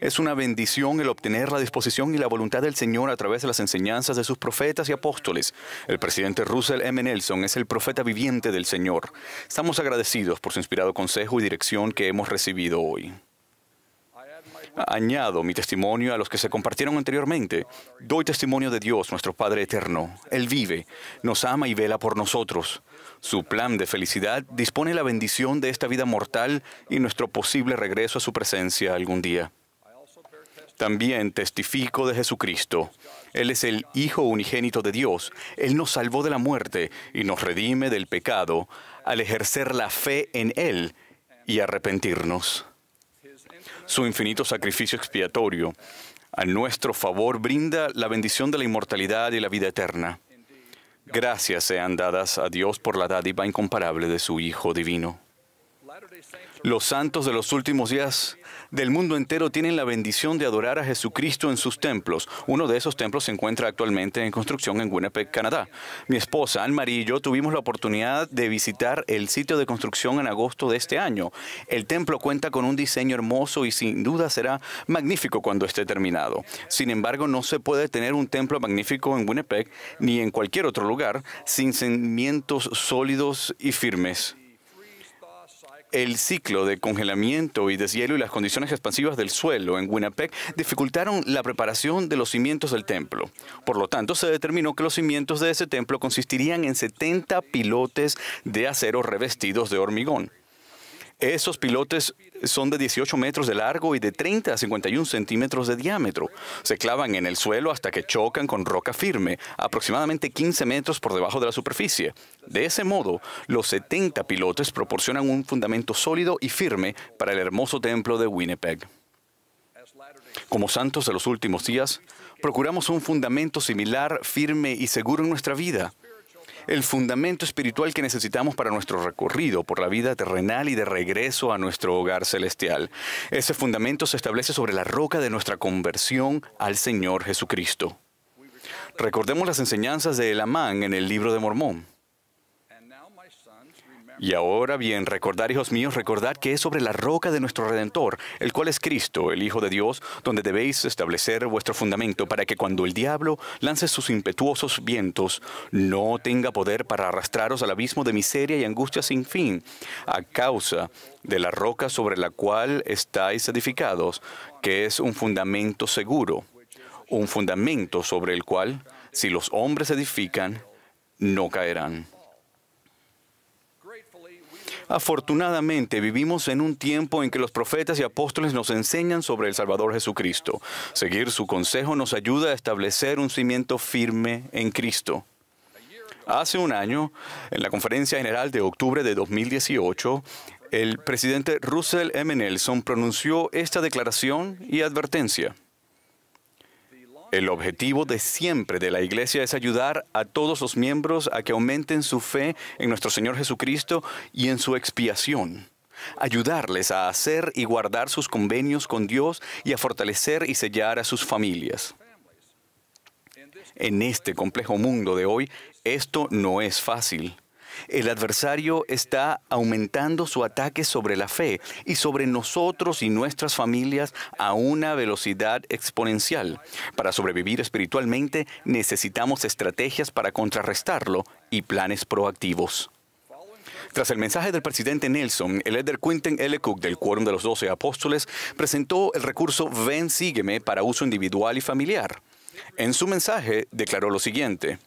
I: Es una bendición el obtener la disposición y la voluntad del Señor a través de las enseñanzas de sus profetas y apóstoles. El presidente Russell M. Nelson es el profeta viviente del Señor. Estamos agradecidos por su inspirado consejo y dirección que hemos recibido hoy añado mi testimonio a los que se compartieron anteriormente. Doy testimonio de Dios, nuestro Padre Eterno. Él vive, nos ama y vela por nosotros. Su plan de felicidad dispone la bendición de esta vida mortal y nuestro posible regreso a su presencia algún día. También testifico de Jesucristo. Él es el Hijo unigénito de Dios. Él nos salvó de la muerte y nos redime del pecado al ejercer la fe en Él y arrepentirnos su infinito sacrificio expiatorio a nuestro favor brinda la bendición de la inmortalidad y la vida eterna. Gracias sean dadas a Dios por la dádiva incomparable de su Hijo divino. Los santos de los últimos días del mundo entero tienen la bendición de adorar a Jesucristo en sus templos. Uno de esos templos se encuentra actualmente en construcción en Winnipeg, Canadá. Mi esposa, Anne-Marie y yo tuvimos la oportunidad de visitar el sitio de construcción en agosto de este año. El templo cuenta con un diseño hermoso y sin duda será magnífico cuando esté terminado. Sin embargo, no se puede tener un templo magnífico en Winnipeg ni en cualquier otro lugar sin cimientos sólidos y firmes. El ciclo de congelamiento y deshielo y las condiciones expansivas del suelo en Winnipeg dificultaron la preparación de los cimientos del templo. Por lo tanto, se determinó que los cimientos de ese templo consistirían en 70 pilotes de acero revestidos de hormigón. Esos pilotes son de 18 metros de largo y de 30 a 51 centímetros de diámetro. Se clavan en el suelo hasta que chocan con roca firme, aproximadamente 15 metros por debajo de la superficie. De ese modo, los 70 pilotes proporcionan un fundamento sólido y firme para el hermoso templo de Winnipeg. Como santos de los últimos días, procuramos un fundamento similar, firme y seguro en nuestra vida el fundamento espiritual que necesitamos para nuestro recorrido por la vida terrenal y de regreso a nuestro hogar celestial. Ese fundamento se establece sobre la roca de nuestra conversión al Señor Jesucristo. Recordemos las enseñanzas de Elamán en el libro de Mormón. Y ahora bien, recordar, hijos míos, recordar que es sobre la roca de nuestro Redentor, el cual es Cristo, el Hijo de Dios, donde debéis establecer vuestro fundamento para que cuando el diablo lance sus impetuosos vientos, no tenga poder para arrastraros al abismo de miseria y angustia sin fin, a causa de la roca sobre la cual estáis edificados, que es un fundamento seguro, un fundamento sobre el cual, si los hombres edifican, no caerán. Afortunadamente vivimos en un tiempo en que los profetas y apóstoles nos enseñan sobre el Salvador Jesucristo. Seguir su consejo nos ayuda a establecer un cimiento firme en Cristo. Hace un año, en la conferencia general de octubre de 2018, el presidente Russell M. Nelson pronunció esta declaración y advertencia. El objetivo de siempre de la Iglesia es ayudar a todos los miembros a que aumenten su fe en nuestro Señor Jesucristo y en su expiación. Ayudarles a hacer y guardar sus convenios con Dios y a fortalecer y sellar a sus familias. En este complejo mundo de hoy, esto no es fácil. El adversario está aumentando su ataque sobre la fe y sobre nosotros y nuestras familias a una velocidad exponencial. Para sobrevivir espiritualmente necesitamos estrategias para contrarrestarlo y planes proactivos. Tras el mensaje del presidente Nelson, el líder Quinton L. Cook del Quórum de los Doce Apóstoles presentó el recurso Ven, sígueme para uso individual y familiar. En su mensaje declaró lo siguiente.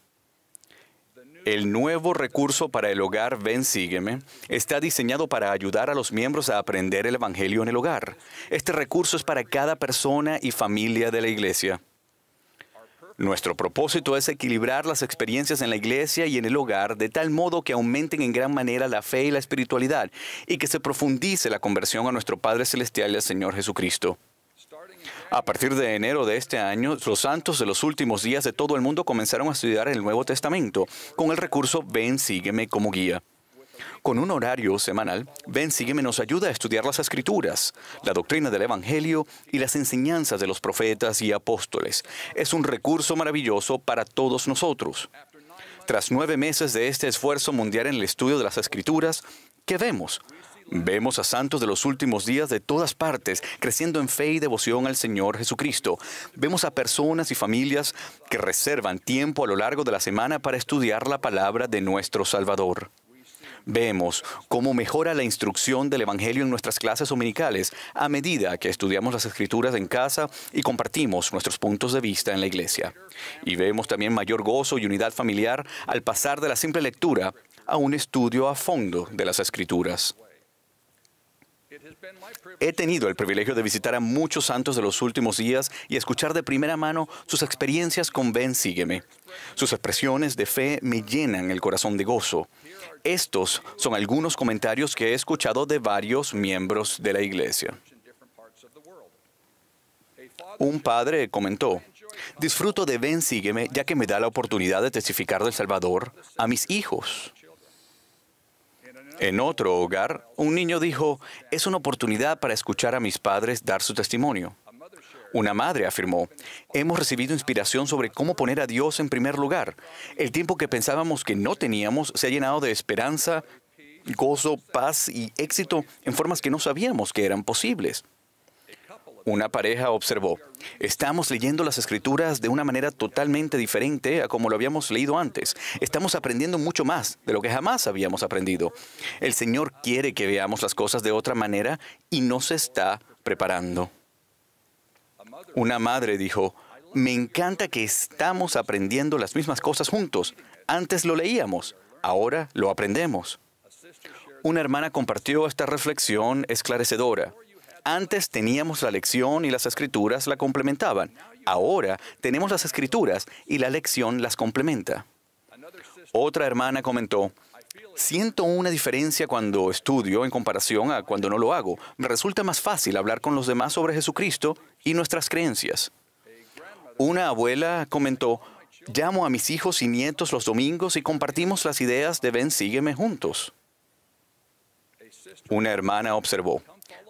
I: El nuevo recurso para el hogar Ven Sígueme está diseñado para ayudar a los miembros a aprender el Evangelio en el hogar. Este recurso es para cada persona y familia de la iglesia. Nuestro propósito es equilibrar las experiencias en la iglesia y en el hogar de tal modo que aumenten en gran manera la fe y la espiritualidad y que se profundice la conversión a nuestro Padre Celestial y al Señor Jesucristo. A partir de enero de este año, los santos de los últimos días de todo el mundo comenzaron a estudiar el Nuevo Testamento con el recurso Ven, sígueme como guía. Con un horario semanal, Ven, sígueme nos ayuda a estudiar las escrituras, la doctrina del Evangelio y las enseñanzas de los profetas y apóstoles. Es un recurso maravilloso para todos nosotros. Tras nueve meses de este esfuerzo mundial en el estudio de las escrituras, ¿qué vemos? Vemos a santos de los últimos días de todas partes, creciendo en fe y devoción al Señor Jesucristo. Vemos a personas y familias que reservan tiempo a lo largo de la semana para estudiar la palabra de nuestro Salvador. Vemos cómo mejora la instrucción del Evangelio en nuestras clases dominicales a medida que estudiamos las escrituras en casa y compartimos nuestros puntos de vista en la iglesia. Y vemos también mayor gozo y unidad familiar al pasar de la simple lectura a un estudio a fondo de las escrituras. He tenido el privilegio de visitar a muchos santos de los últimos días y escuchar de primera mano sus experiencias con Ven Sígueme. Sus expresiones de fe me llenan el corazón de gozo. Estos son algunos comentarios que he escuchado de varios miembros de la iglesia. Un padre comentó, disfruto de Ven Sígueme ya que me da la oportunidad de testificar del Salvador a mis hijos. En otro hogar, un niño dijo, es una oportunidad para escuchar a mis padres dar su testimonio. Una madre afirmó, hemos recibido inspiración sobre cómo poner a Dios en primer lugar. El tiempo que pensábamos que no teníamos se ha llenado de esperanza, gozo, paz y éxito en formas que no sabíamos que eran posibles. Una pareja observó, estamos leyendo las escrituras de una manera totalmente diferente a como lo habíamos leído antes. Estamos aprendiendo mucho más de lo que jamás habíamos aprendido. El Señor quiere que veamos las cosas de otra manera y nos está preparando. Una madre dijo, me encanta que estamos aprendiendo las mismas cosas juntos. Antes lo leíamos, ahora lo aprendemos. Una hermana compartió esta reflexión esclarecedora. Antes teníamos la lección y las escrituras la complementaban. Ahora tenemos las escrituras y la lección las complementa. Otra hermana comentó, Siento una diferencia cuando estudio en comparación a cuando no lo hago. Me resulta más fácil hablar con los demás sobre Jesucristo y nuestras creencias. Una abuela comentó, llamo a mis hijos y nietos los domingos y compartimos las ideas de ven, sígueme juntos. Una hermana observó,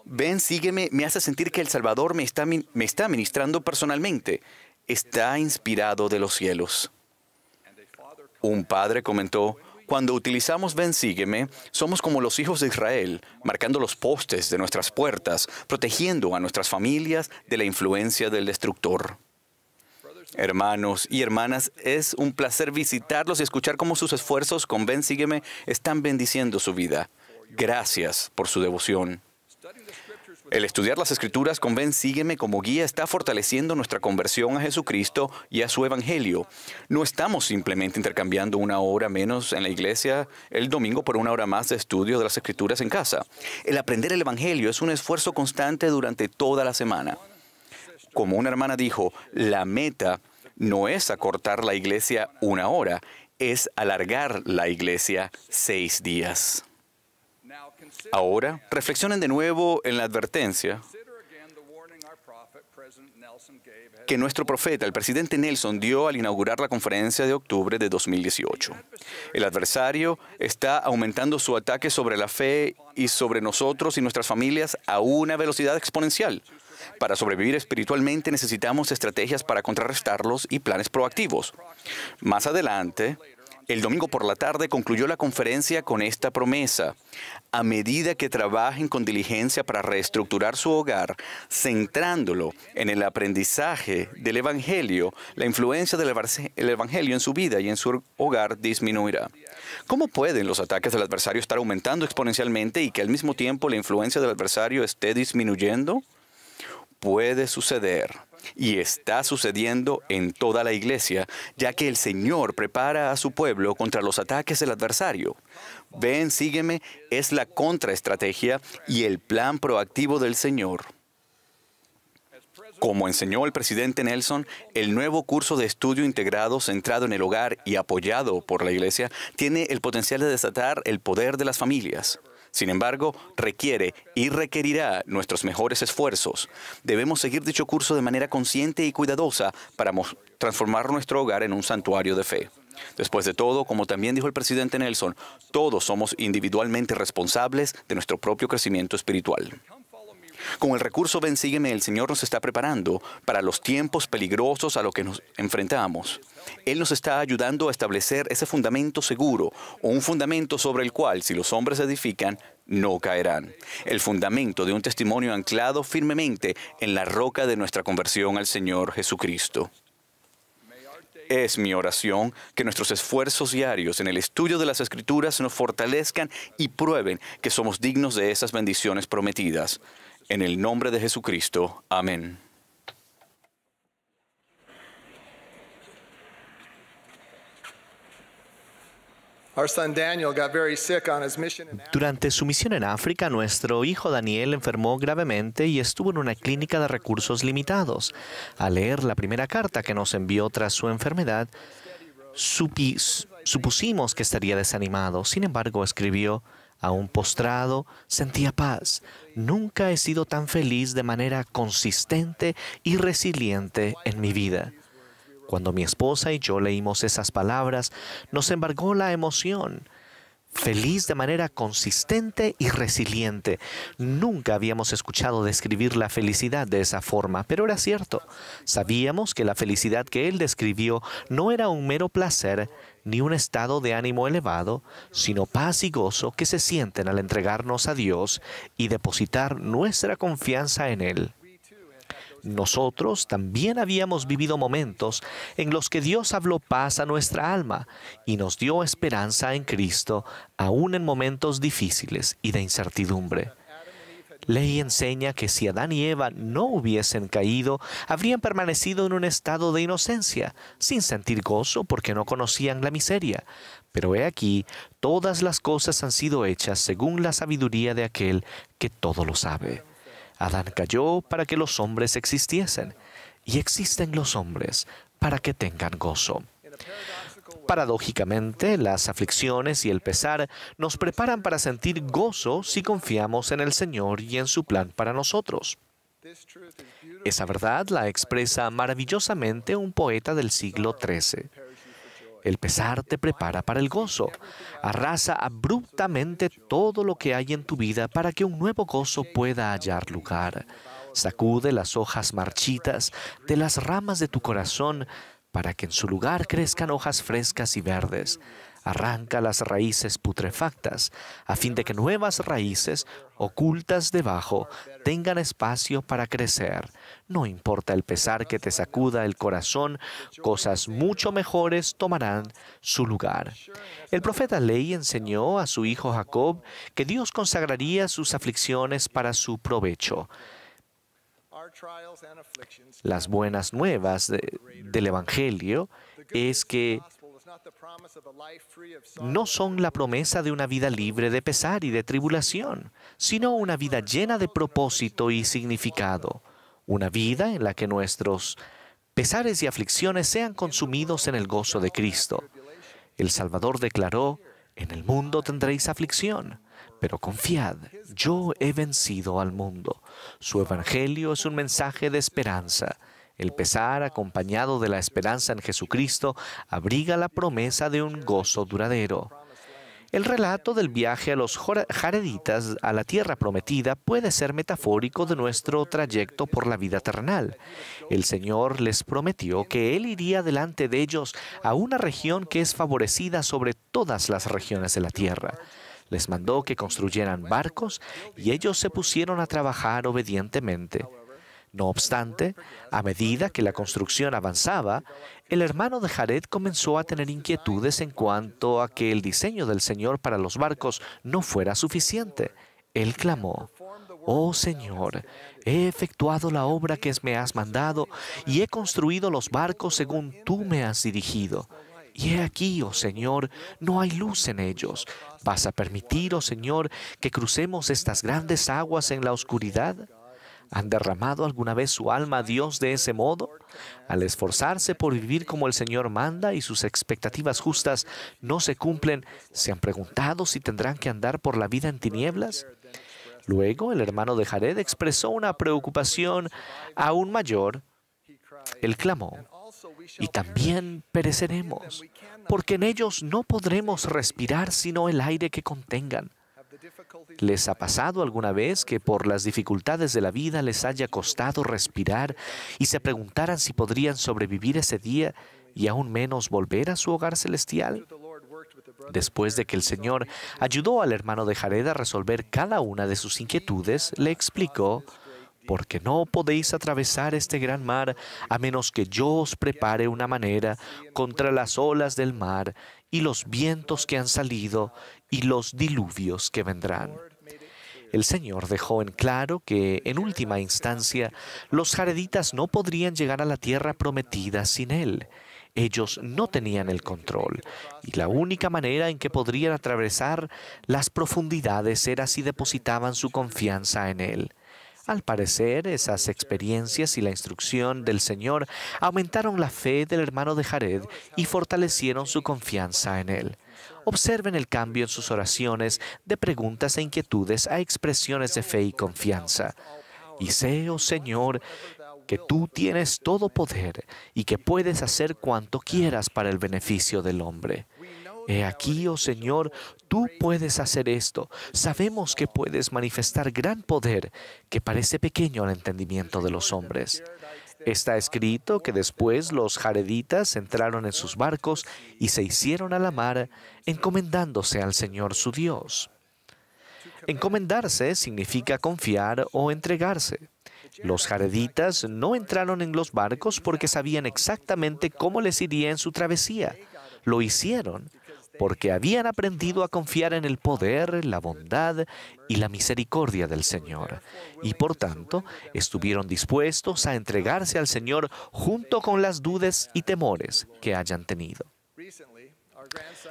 I: Ven, sígueme, me hace sentir que el Salvador me está, ministrando personalmente. Está inspirado de los cielos. Un padre comentó, cuando utilizamos Ven, sígueme, somos como los hijos de Israel, marcando los postes de nuestras puertas, protegiendo a nuestras familias de la influencia del destructor. Hermanos y hermanas, es un placer visitarlos y escuchar cómo sus esfuerzos con Ven, sígueme están bendiciendo su vida. Gracias por su devoción. El estudiar las escrituras con Ben Sígueme como guía está fortaleciendo nuestra conversión a Jesucristo y a su Evangelio. No estamos simplemente intercambiando una hora menos en la iglesia el domingo por una hora más de estudio de las escrituras en casa. El aprender el Evangelio es un esfuerzo constante durante toda la semana. Como una hermana dijo, la meta no es acortar la iglesia una hora, es alargar la iglesia seis días. Ahora, reflexionen de nuevo en la advertencia que nuestro profeta, el presidente Nelson, dio al inaugurar la conferencia de octubre de 2018. El adversario está aumentando su ataque sobre la fe y sobre nosotros y nuestras familias a una velocidad exponencial. Para sobrevivir espiritualmente necesitamos estrategias para contrarrestarlos y planes proactivos. Más adelante, el domingo por la tarde concluyó la conferencia con esta promesa. A medida que trabajen con diligencia para reestructurar su hogar, centrándolo en el aprendizaje del Evangelio, la influencia del Evangelio en su vida y en su hogar disminuirá. ¿Cómo pueden los ataques del adversario estar aumentando exponencialmente y que al mismo tiempo la influencia del adversario esté disminuyendo? Puede suceder y está sucediendo en toda la iglesia, ya que el Señor prepara a su pueblo contra los ataques del adversario. Ven, sígueme, es la contraestrategia y el plan proactivo del Señor. Como enseñó el presidente Nelson, el nuevo curso de estudio integrado centrado en el hogar y apoyado por la Iglesia tiene el potencial de desatar el poder de las familias. Sin embargo, requiere y requerirá nuestros mejores esfuerzos. Debemos seguir dicho curso de manera consciente y cuidadosa para transformar nuestro hogar en un santuario de fe. Después de todo, como también dijo el presidente Nelson, todos somos individualmente responsables de nuestro propio crecimiento espiritual. Con el recurso Ven Sígueme, el Señor nos está preparando para los tiempos peligrosos a los que nos enfrentamos. Él nos está ayudando a establecer ese fundamento seguro un fundamento sobre el cual, si los hombres se edifican, no caerán. El fundamento de un testimonio anclado firmemente en la roca de nuestra conversión al Señor Jesucristo. Es mi oración que nuestros esfuerzos diarios en el estudio de las Escrituras nos fortalezcan y prueben que somos dignos de esas bendiciones prometidas. En el nombre de Jesucristo. Amén.
G: Durante su misión en África, nuestro hijo Daniel enfermó gravemente y estuvo en una clínica de recursos limitados. Al leer la primera carta que nos envió tras su enfermedad, supusimos que estaría desanimado. Sin embargo, escribió, Aún postrado, sentía paz. Nunca he sido tan feliz de manera consistente y resiliente en mi vida. Cuando mi esposa y yo leímos esas palabras, nos embargó la emoción feliz de manera consistente y resiliente. Nunca habíamos escuchado describir la felicidad de esa forma, pero era cierto. Sabíamos que la felicidad que él describió no era un mero placer ni un estado de ánimo elevado, sino paz y gozo que se sienten al entregarnos a Dios y depositar nuestra confianza en Él. Nosotros también habíamos vivido momentos en los que Dios habló paz a nuestra alma y nos dio esperanza en Cristo, aún en momentos difíciles y de incertidumbre. Ley enseña que si Adán y Eva no hubiesen caído, habrían permanecido en un estado de inocencia, sin sentir gozo porque no conocían la miseria. Pero he aquí, todas las cosas han sido hechas según la sabiduría de aquel que todo lo sabe. Adán cayó para que los hombres existiesen, y existen los hombres para que tengan gozo. Paradójicamente, las aflicciones y el pesar nos preparan para sentir gozo si confiamos en el Señor y en su plan para nosotros. Esa verdad la expresa maravillosamente un poeta del siglo XIII. El pesar te prepara para el gozo. Arrasa abruptamente todo lo que hay en tu vida para que un nuevo gozo pueda hallar lugar. Sacude las hojas marchitas de las ramas de tu corazón para que en su lugar crezcan hojas frescas y verdes. Arranca las raíces putrefactas, a fin de que nuevas raíces ocultas debajo tengan espacio para crecer. No importa el pesar que te sacuda el corazón, cosas mucho mejores tomarán su lugar. El profeta Ley enseñó a su hijo Jacob que Dios consagraría sus aflicciones para su provecho. Las buenas nuevas del Evangelio es que no son la promesa de una vida libre de pesar y de tribulación, sino una vida llena de propósito y significado, una vida en la que nuestros pesares y aflicciones sean consumidos en el gozo de Cristo. El Salvador declaró, en el mundo tendréis aflicción, pero confiad, yo he vencido al mundo. Su evangelio es un mensaje de esperanza el pesar, acompañado de la esperanza en Jesucristo, abriga la promesa de un gozo duradero. El relato del viaje a los jareditas a la tierra prometida puede ser metafórico de nuestro trayecto por la vida terrenal. El Señor les prometió que Él iría delante de ellos a una región que es favorecida sobre todas las regiones de la tierra. Les mandó que construyeran barcos y ellos se pusieron a trabajar obedientemente. No obstante, a medida que la construcción avanzaba, el hermano de Jared comenzó a tener inquietudes en cuanto a que el diseño del Señor para los barcos no fuera suficiente. Él clamó, Oh Señor, he efectuado la obra que me has mandado y he construido los barcos según tú me has dirigido. Y he aquí, oh Señor, no hay luz en ellos. ¿Vas a permitir, oh Señor, que crucemos estas grandes aguas en la oscuridad? ¿Han derramado alguna vez su alma a Dios de ese modo? Al esforzarse por vivir como el Señor manda y sus expectativas justas no se cumplen, ¿se han preguntado si tendrán que andar por la vida en tinieblas? Luego, el hermano de Jared expresó una preocupación aún mayor. Él clamó, y también pereceremos, porque en ellos no podremos respirar sino el aire que contengan. ¿Les ha pasado alguna vez que por las dificultades de la vida les haya costado respirar y se preguntaran si podrían sobrevivir ese día y aún menos volver a su hogar celestial? Después de que el Señor ayudó al hermano de Jared a resolver cada una de sus inquietudes, le explicó, porque no podéis atravesar este gran mar a menos que yo os prepare una manera contra las olas del mar y los vientos que han salido y los diluvios que vendrán. El Señor dejó en claro que, en última instancia, los jareditas no podrían llegar a la tierra prometida sin Él. Ellos no tenían el control, y la única manera en que podrían atravesar las profundidades era si depositaban su confianza en Él. Al parecer, esas experiencias y la instrucción del Señor aumentaron la fe del hermano de Jared y fortalecieron su confianza en Él. Observen el cambio en sus oraciones de preguntas e inquietudes a expresiones de fe y confianza. Y sé, oh Señor, que tú tienes todo poder y que puedes hacer cuanto quieras para el beneficio del hombre. He aquí, oh Señor, tú puedes hacer esto. Sabemos que puedes manifestar gran poder que parece pequeño al entendimiento de los hombres. Está escrito que después los jareditas entraron en sus barcos y se hicieron a la mar, encomendándose al Señor su Dios. Encomendarse significa confiar o entregarse. Los jareditas no entraron en los barcos porque sabían exactamente cómo les iría en su travesía. Lo hicieron porque habían aprendido a confiar en el poder, la bondad y la misericordia del Señor, y por tanto estuvieron dispuestos a entregarse al Señor junto con las dudas y temores que hayan tenido.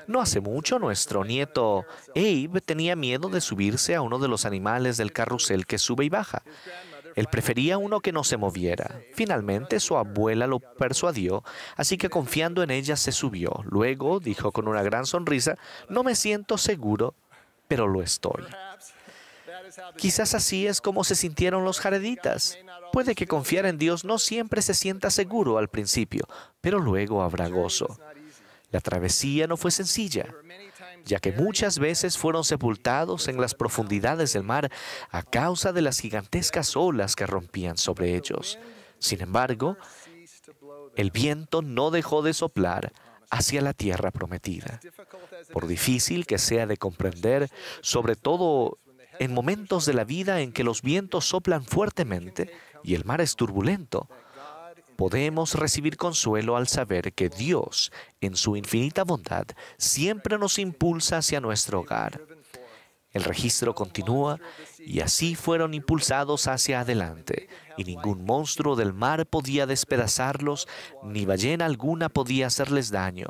G: No hace mucho nuestro nieto Abe tenía miedo de subirse a uno de los animales del carrusel que sube y baja. Él prefería uno que no se moviera. Finalmente su abuela lo persuadió, así que confiando en ella se subió. Luego dijo con una gran sonrisa, no me siento seguro, pero lo estoy. Quizás así es como se sintieron los jareditas. Puede que confiar en Dios no siempre se sienta seguro al principio, pero luego habrá gozo. La travesía no fue sencilla ya que muchas veces fueron sepultados en las profundidades del mar a causa de las gigantescas olas que rompían sobre ellos. Sin embargo, el viento no dejó de soplar hacia la tierra prometida. Por difícil que sea de comprender, sobre todo en momentos de la vida en que los vientos soplan fuertemente y el mar es turbulento, podemos recibir consuelo al saber que Dios, en su infinita bondad, siempre nos impulsa hacia nuestro hogar. El registro continúa y así fueron impulsados hacia adelante, y ningún monstruo del mar podía despedazarlos, ni ballena alguna podía hacerles daño,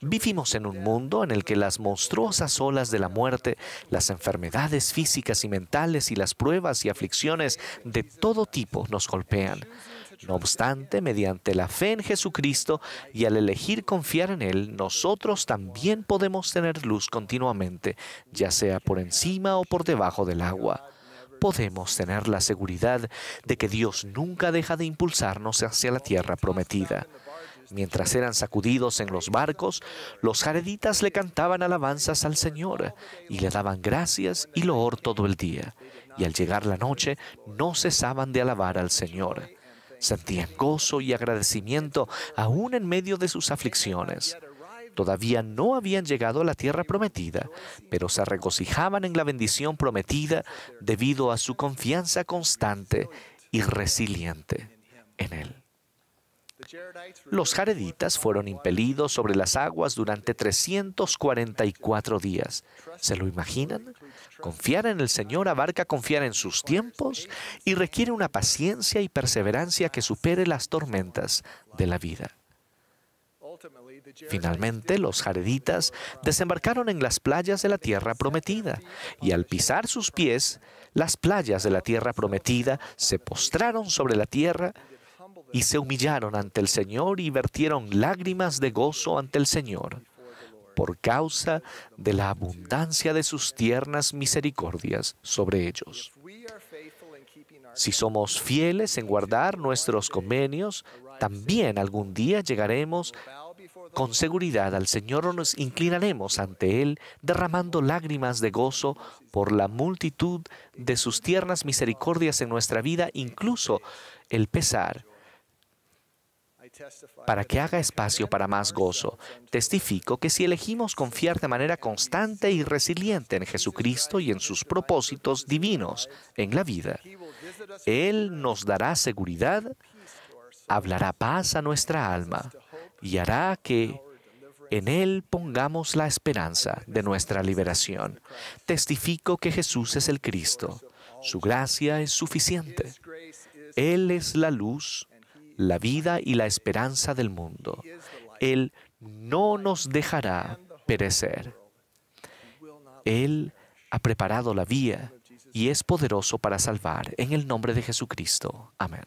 G: Vivimos en un mundo en el que las monstruosas olas de la muerte, las enfermedades físicas y mentales y las pruebas y aflicciones de todo tipo nos golpean. No obstante, mediante la fe en Jesucristo y al elegir confiar en Él, nosotros también podemos tener luz continuamente, ya sea por encima o por debajo del agua. Podemos tener la seguridad de que Dios nunca deja de impulsarnos hacia la tierra prometida. Mientras eran sacudidos en los barcos, los jareditas le cantaban alabanzas al Señor y le daban gracias y loor todo el día. Y al llegar la noche no cesaban de alabar al Señor. Sentían gozo y agradecimiento aún en medio de sus aflicciones. Todavía no habían llegado a la tierra prometida, pero se regocijaban en la bendición prometida debido a su confianza constante y resiliente en Él. Los jareditas fueron impelidos sobre las aguas durante 344 días. ¿Se lo imaginan? Confiar en el Señor abarca confiar en sus tiempos y requiere una paciencia y perseverancia que supere las tormentas de la vida. Finalmente, los jareditas desembarcaron en las playas de la tierra prometida, y al pisar sus pies, las playas de la tierra prometida se postraron sobre la tierra y se humillaron ante el Señor y vertieron lágrimas de gozo ante el Señor por causa de la abundancia de sus tiernas misericordias sobre ellos. Si somos fieles en guardar nuestros convenios, también algún día llegaremos con seguridad al Señor o nos inclinaremos ante Él, derramando lágrimas de gozo por la multitud de sus tiernas misericordias en nuestra vida, incluso el pesar para que haga espacio para más gozo. Testifico que si elegimos confiar de manera constante y resiliente en Jesucristo y en sus propósitos divinos en la vida, Él nos dará seguridad, hablará paz a nuestra alma y hará que en Él pongamos la esperanza de nuestra liberación. Testifico que Jesús es el Cristo. Su gracia es suficiente. Él es la luz la vida y la esperanza del mundo. Él no nos dejará perecer. Él ha preparado la vía y es poderoso para salvar. En el nombre de Jesucristo. Amén.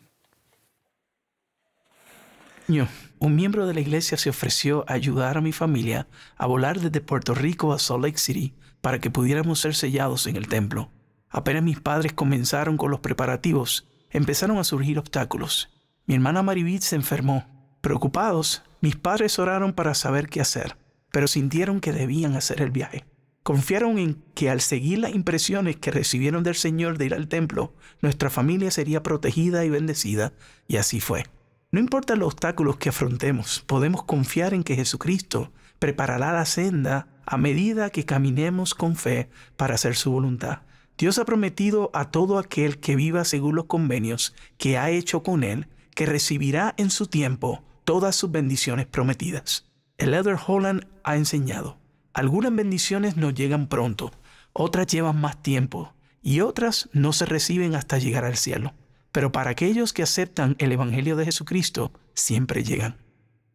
J: Un miembro de la iglesia se ofreció a ayudar a mi familia a volar desde Puerto Rico a Salt Lake City para que pudiéramos ser sellados en el templo. Apenas mis padres comenzaron con los preparativos, empezaron a surgir obstáculos. Mi hermana Maribit se enfermó. Preocupados, mis padres oraron para saber qué hacer, pero sintieron que debían hacer el viaje. Confiaron en que al seguir las impresiones que recibieron del Señor de ir al templo, nuestra familia sería protegida y bendecida, y así fue. No importa los obstáculos que afrontemos, podemos confiar en que Jesucristo preparará la senda a medida que caminemos con fe para hacer su voluntad. Dios ha prometido a todo aquel que viva según los convenios que ha hecho con Él que recibirá en su tiempo todas sus bendiciones prometidas. El Elder Holland ha enseñado, algunas bendiciones no llegan pronto, otras llevan más tiempo y otras no se reciben hasta llegar al cielo. Pero para aquellos que aceptan el Evangelio de Jesucristo, siempre llegan.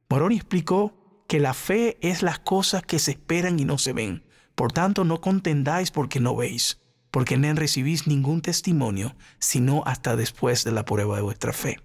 J: Moroni explicó que la fe es las cosas que se esperan y no se ven. Por tanto, no contendáis porque no veis, porque no recibís ningún testimonio, sino hasta después de la prueba de vuestra fe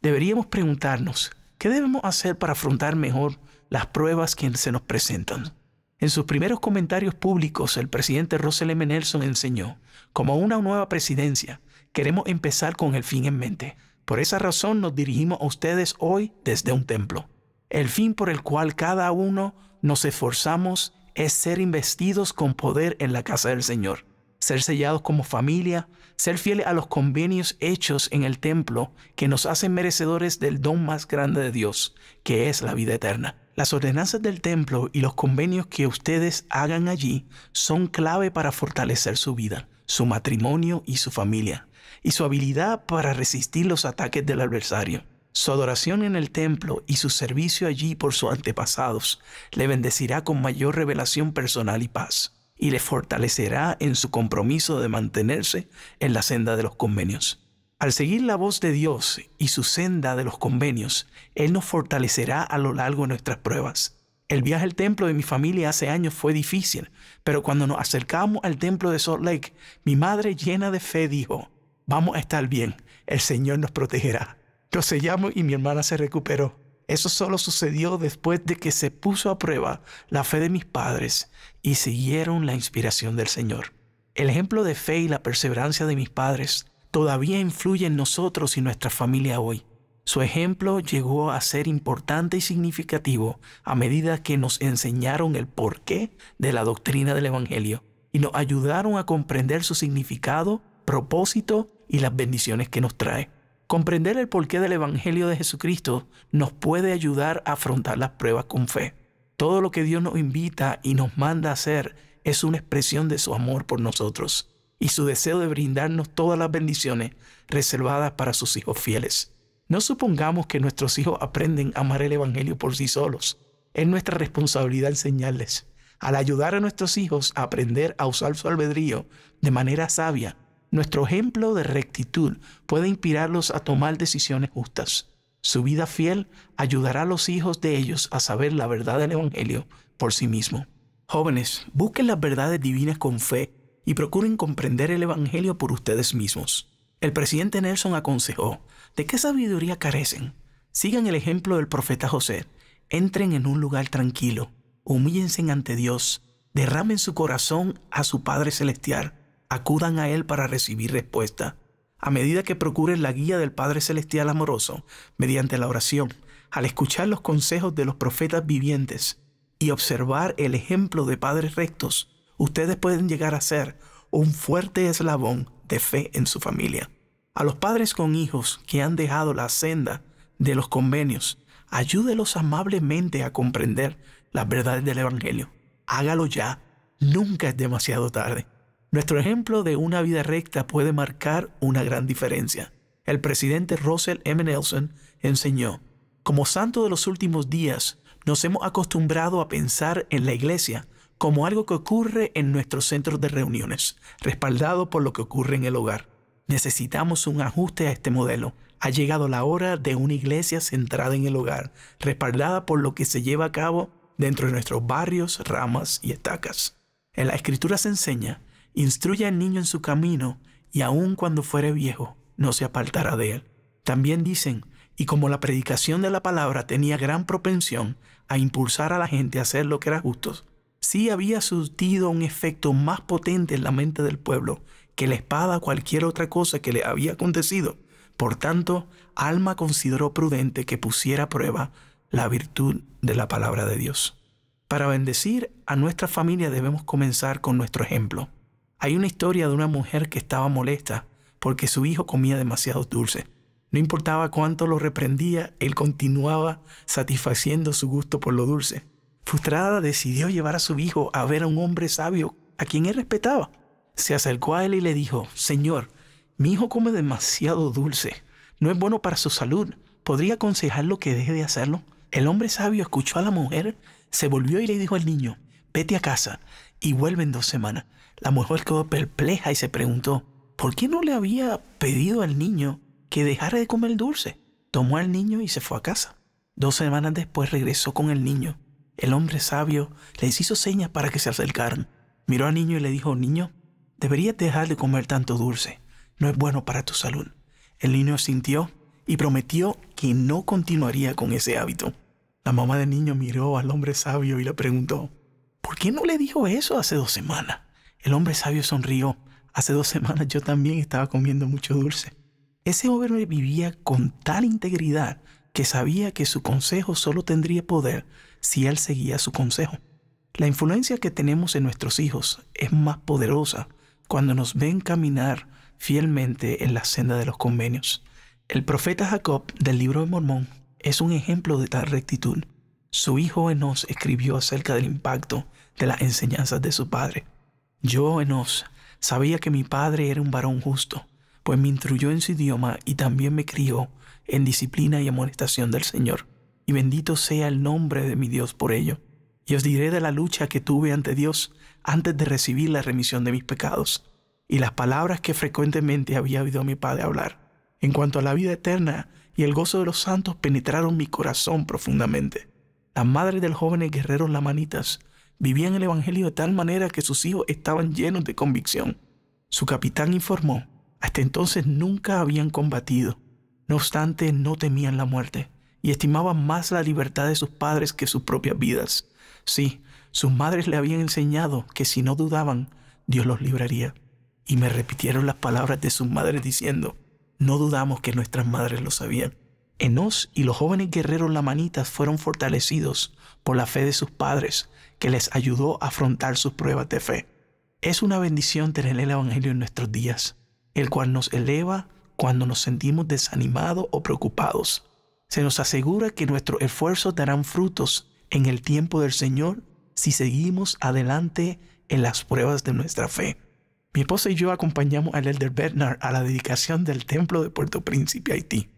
J: deberíamos preguntarnos, ¿qué debemos hacer para afrontar mejor las pruebas que se nos presentan? En sus primeros comentarios públicos, el presidente Russell M. Nelson enseñó, como una nueva presidencia, queremos empezar con el fin en mente. Por esa razón nos dirigimos a ustedes hoy desde un templo. El fin por el cual cada uno nos esforzamos es ser investidos con poder en la casa del Señor ser sellados como familia, ser fieles a los convenios hechos en el templo que nos hacen merecedores del don más grande de Dios, que es la vida eterna. Las ordenanzas del templo y los convenios que ustedes hagan allí son clave para fortalecer su vida, su matrimonio y su familia, y su habilidad para resistir los ataques del adversario. Su adoración en el templo y su servicio allí por sus antepasados le bendecirá con mayor revelación personal y paz y le fortalecerá en su compromiso de mantenerse en la senda de los convenios. Al seguir la voz de Dios y su senda de los convenios, Él nos fortalecerá a lo largo de nuestras pruebas. El viaje al templo de mi familia hace años fue difícil, pero cuando nos acercamos al templo de Salt Lake, mi madre llena de fe dijo, vamos a estar bien, el Señor nos protegerá. Lo sellamos y mi hermana se recuperó. Eso solo sucedió después de que se puso a prueba la fe de mis padres y siguieron la inspiración del Señor. El ejemplo de fe y la perseverancia de mis padres todavía influye en nosotros y nuestra familia hoy. Su ejemplo llegó a ser importante y significativo a medida que nos enseñaron el porqué de la doctrina del Evangelio y nos ayudaron a comprender su significado, propósito y las bendiciones que nos trae. Comprender el porqué del Evangelio de Jesucristo nos puede ayudar a afrontar las pruebas con fe. Todo lo que Dios nos invita y nos manda a hacer es una expresión de su amor por nosotros y su deseo de brindarnos todas las bendiciones reservadas para sus hijos fieles. No supongamos que nuestros hijos aprenden a amar el Evangelio por sí solos. Es nuestra responsabilidad enseñarles. Al ayudar a nuestros hijos a aprender a usar su albedrío de manera sabia, nuestro ejemplo de rectitud puede inspirarlos a tomar decisiones justas. Su vida fiel ayudará a los hijos de ellos a saber la verdad del Evangelio por sí mismo. Jóvenes, busquen las verdades divinas con fe y procuren comprender el Evangelio por ustedes mismos. El presidente Nelson aconsejó, ¿de qué sabiduría carecen? Sigan el ejemplo del profeta José, entren en un lugar tranquilo, humíllense ante Dios, derramen su corazón a su Padre Celestial, acudan a Él para recibir respuesta a medida que procuren la guía del Padre Celestial amoroso mediante la oración, al escuchar los consejos de los profetas vivientes y observar el ejemplo de padres rectos, ustedes pueden llegar a ser un fuerte eslabón de fe en su familia. A los padres con hijos que han dejado la senda de los convenios, ayúdelos amablemente a comprender las verdades del Evangelio. Hágalo ya, nunca es demasiado tarde. Nuestro ejemplo de una vida recta puede marcar una gran diferencia. El presidente Russell M. Nelson enseñó, como santo de los últimos días, nos hemos acostumbrado a pensar en la iglesia como algo que ocurre en nuestros centros de reuniones, respaldado por lo que ocurre en el hogar. Necesitamos un ajuste a este modelo. Ha llegado la hora de una iglesia centrada en el hogar, respaldada por lo que se lleva a cabo dentro de nuestros barrios, ramas y estacas. En la escritura se enseña Instruye al niño en su camino, y aun cuando fuere viejo, no se apartará de él. También dicen, y como la predicación de la palabra tenía gran propensión a impulsar a la gente a hacer lo que era justo, sí había surtido un efecto más potente en la mente del pueblo que la espada o cualquier otra cosa que le había acontecido. Por tanto, Alma consideró prudente que pusiera a prueba la virtud de la palabra de Dios. Para bendecir a nuestra familia debemos comenzar con nuestro ejemplo. Hay una historia de una mujer que estaba molesta porque su hijo comía demasiado dulce. No importaba cuánto lo reprendía, él continuaba satisfaciendo su gusto por lo dulce. Frustrada decidió llevar a su hijo a ver a un hombre sabio a quien él respetaba. Se acercó a él y le dijo, Señor, mi hijo come demasiado dulce. No es bueno para su salud. ¿Podría aconsejarlo que deje de hacerlo? El hombre sabio escuchó a la mujer, se volvió y le dijo al niño, vete a casa y vuelve en dos semanas. La mujer quedó perpleja y se preguntó, ¿por qué no le había pedido al niño que dejara de comer dulce? Tomó al niño y se fue a casa. Dos semanas después regresó con el niño. El hombre sabio les hizo señas para que se acercaran. Miró al niño y le dijo, niño, deberías dejar de comer tanto dulce. No es bueno para tu salud. El niño sintió y prometió que no continuaría con ese hábito. La mamá del niño miró al hombre sabio y le preguntó, ¿por qué no le dijo eso hace dos semanas? El hombre sabio sonrió. Hace dos semanas yo también estaba comiendo mucho dulce. Ese hombre vivía con tal integridad que sabía que su consejo solo tendría poder si él seguía su consejo. La influencia que tenemos en nuestros hijos es más poderosa cuando nos ven caminar fielmente en la senda de los convenios. El profeta Jacob del libro de Mormón es un ejemplo de tal rectitud. Su hijo Enos escribió acerca del impacto de las enseñanzas de su padre. Yo, Enos, sabía que mi padre era un varón justo, pues me instruyó en su idioma y también me crió en disciplina y amonestación del Señor. Y bendito sea el nombre de mi Dios por ello. Y os diré de la lucha que tuve ante Dios antes de recibir la remisión de mis pecados, y las palabras que frecuentemente había oído a mi padre hablar. En cuanto a la vida eterna y el gozo de los santos penetraron mi corazón profundamente. Las madre del joven guerrero Lamanitas vivían el Evangelio de tal manera que sus hijos estaban llenos de convicción. Su capitán informó, hasta entonces nunca habían combatido. No obstante, no temían la muerte y estimaban más la libertad de sus padres que sus propias vidas. Sí, sus madres le habían enseñado que si no dudaban, Dios los libraría. Y me repitieron las palabras de sus madres diciendo, no dudamos que nuestras madres lo sabían. Enos y los jóvenes guerreros lamanitas fueron fortalecidos por la fe de sus padres que les ayudó a afrontar sus pruebas de fe. Es una bendición tener el Evangelio en nuestros días, el cual nos eleva cuando nos sentimos desanimados o preocupados. Se nos asegura que nuestros esfuerzos darán frutos en el tiempo del Señor si seguimos adelante en las pruebas de nuestra fe. Mi esposa y yo acompañamos al elder Bernard a la dedicación del templo de Puerto Príncipe, Haití.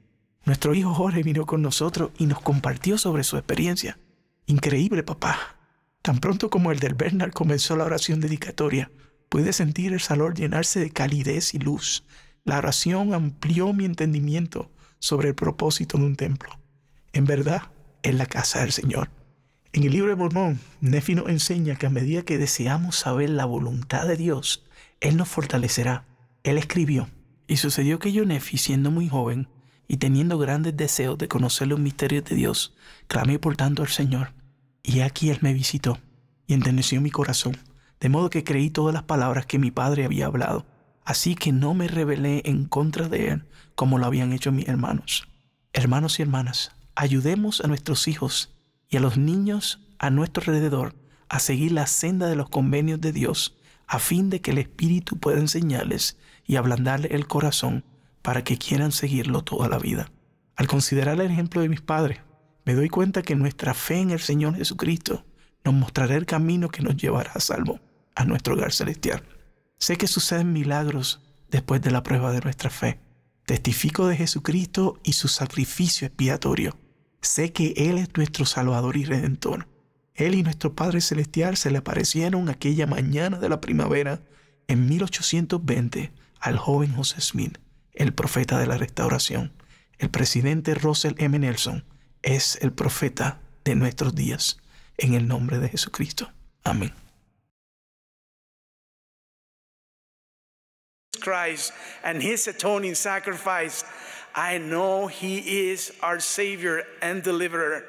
J: Nuestro hijo Jorge vino con nosotros y nos compartió sobre su experiencia. Increíble, papá. Tan pronto como el del Bernard comenzó la oración dedicatoria, pude sentir el salón llenarse de calidez y luz. La oración amplió mi entendimiento sobre el propósito de un templo. En verdad, es la casa del Señor. En el libro de Mormón, Nefi nos enseña que a medida que deseamos saber la voluntad de Dios, Él nos fortalecerá. Él escribió, y sucedió que yo, Nefi, siendo muy joven y teniendo grandes deseos de conocer los misterios de Dios, clamé por tanto al Señor y aquí él me visitó y enterneció mi corazón, de modo que creí todas las palabras que mi padre había hablado, así que no me rebelé en contra de él como lo habían hecho mis hermanos. Hermanos y hermanas, ayudemos a nuestros hijos y a los niños a nuestro alrededor a seguir la senda de los convenios de Dios, a fin de que el Espíritu pueda enseñarles y ablandarle el corazón para que quieran seguirlo toda la vida. Al considerar el ejemplo de mis padres, me doy cuenta que nuestra fe en el Señor Jesucristo nos mostrará el camino que nos llevará a salvo a nuestro hogar celestial. Sé que suceden milagros después de la prueba de nuestra fe. Testifico de Jesucristo y su sacrificio expiatorio. Sé que Él es nuestro Salvador y Redentor. Él y nuestro Padre Celestial se le aparecieron aquella mañana de la primavera en 1820 al joven José Smith, el profeta de la restauración, el presidente Russell M. Nelson, es el profeta de nuestros días. En el nombre de Jesucristo. Amén. Christ and his atoning sacrifice, I know he is our Savior and Deliverer.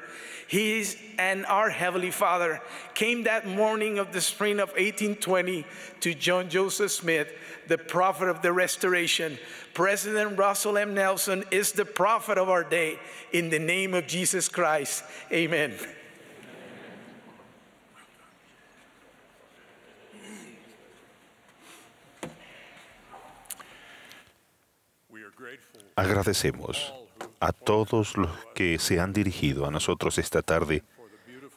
J: He and our Heavenly Father came that morning of the spring of 1820 to John Joseph Smith, the prophet of the Restoration, President Russell M. Nelson is the prophet of our day. In the name of Jesus Christ, amen.
C: Agradecemos a todos los que se han dirigido a nosotros esta tarde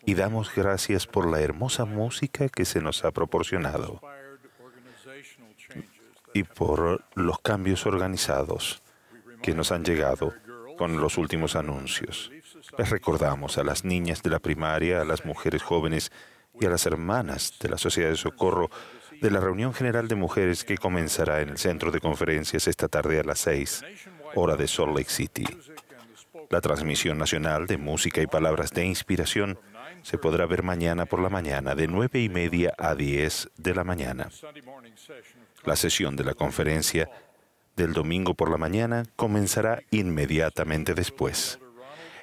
C: y damos gracias por la hermosa música que se nos ha proporcionado y por los cambios organizados que nos han llegado con los últimos anuncios. Les recordamos a las niñas de la primaria, a las mujeres jóvenes y a las hermanas de la Sociedad de Socorro de la reunión general de mujeres que comenzará en el centro de conferencias esta tarde a las 6, hora de Salt Lake City. La transmisión nacional de música y palabras de inspiración se podrá ver mañana por la mañana de 9 y media a 10 de la mañana. La sesión de la conferencia del domingo por la mañana comenzará inmediatamente después.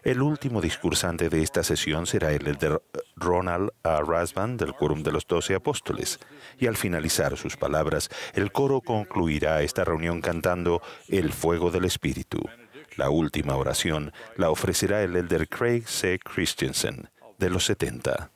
C: El último discursante de esta sesión será el Elder Ronald A. Rasband del Quórum de los Doce Apóstoles, y al finalizar sus palabras, el coro concluirá esta reunión cantando El Fuego del Espíritu. La última oración la ofrecerá el elder Craig C. Christensen, de los 70.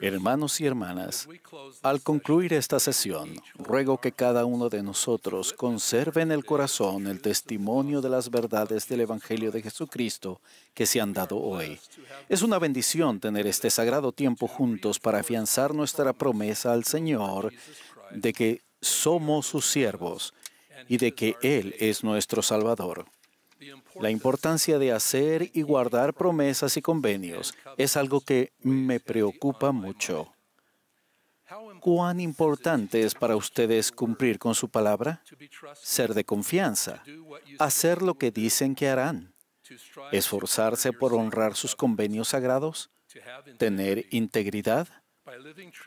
A: Hermanos y
B: hermanas, al concluir esta sesión, ruego que cada uno de nosotros conserve en el corazón el testimonio de las verdades del Evangelio de Jesucristo que se han dado hoy. Es una bendición tener este sagrado tiempo juntos para afianzar nuestra promesa al Señor de que somos sus siervos y de que Él es nuestro Salvador. La importancia de hacer y guardar promesas y convenios es algo que me preocupa mucho. ¿Cuán importante es para ustedes cumplir con su palabra? Ser de confianza, hacer lo que dicen que harán, esforzarse por honrar sus convenios sagrados, tener integridad,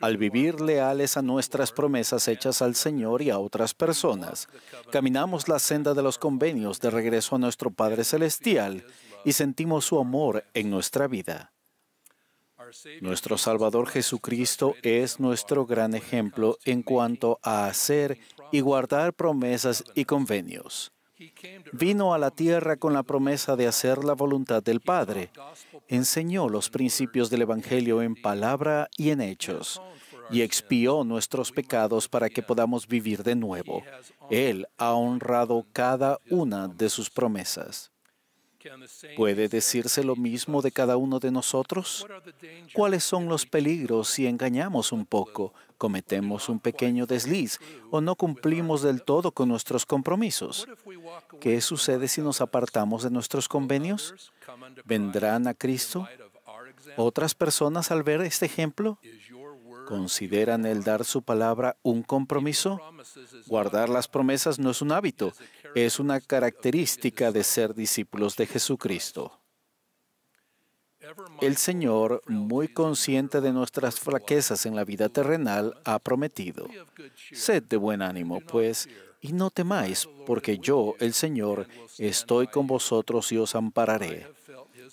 B: al vivir leales a nuestras promesas hechas al Señor y a otras personas. Caminamos la senda de los convenios de regreso a nuestro Padre Celestial y sentimos su amor en nuestra vida. Nuestro Salvador Jesucristo es nuestro gran ejemplo en cuanto a hacer y guardar promesas y convenios. Vino a la tierra con la promesa de hacer la voluntad del Padre. Enseñó los principios del Evangelio en palabra y en hechos y expió nuestros pecados para que podamos vivir de nuevo. Él ha honrado cada una de sus promesas. ¿Puede decirse lo mismo de cada uno de nosotros? ¿Cuáles son los peligros si engañamos un poco, cometemos un pequeño desliz o no cumplimos del todo con nuestros compromisos? ¿Qué sucede si nos apartamos de nuestros convenios? ¿Vendrán a Cristo? ¿Otras personas al ver este ejemplo? ¿Consideran el dar su palabra un compromiso? Guardar las promesas no es un hábito, es una característica de ser discípulos de Jesucristo. El Señor, muy consciente de nuestras flaquezas en la vida terrenal, ha prometido, sed de buen ánimo, pues, y no temáis, porque yo, el Señor, estoy con vosotros y os ampararé.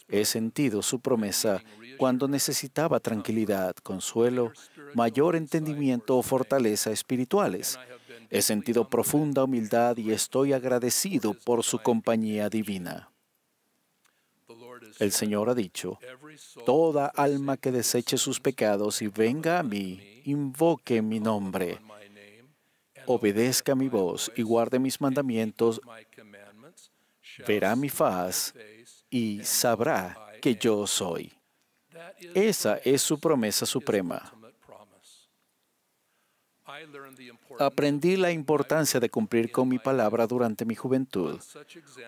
B: He sentido su promesa cuando necesitaba tranquilidad, consuelo, mayor entendimiento o fortaleza espirituales, He sentido profunda humildad y estoy agradecido por su compañía divina. El Señor ha dicho, Toda alma que deseche sus pecados y venga a mí, invoque mi nombre, obedezca mi voz y guarde mis mandamientos, verá mi faz y sabrá que yo soy. Esa es su promesa suprema. Aprendí la importancia de cumplir con mi palabra durante mi juventud.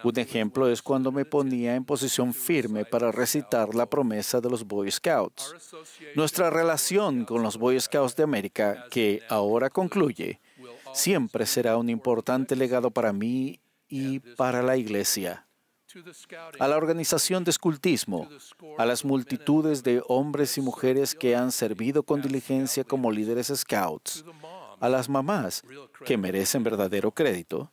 B: Un ejemplo es cuando me ponía en posición firme para recitar la promesa de los Boy Scouts. Nuestra relación con los Boy Scouts de América, que ahora concluye, siempre será un importante legado para mí y para la Iglesia a la organización de escultismo, a las multitudes de hombres y mujeres que han servido con diligencia como líderes scouts, a las mamás que merecen verdadero crédito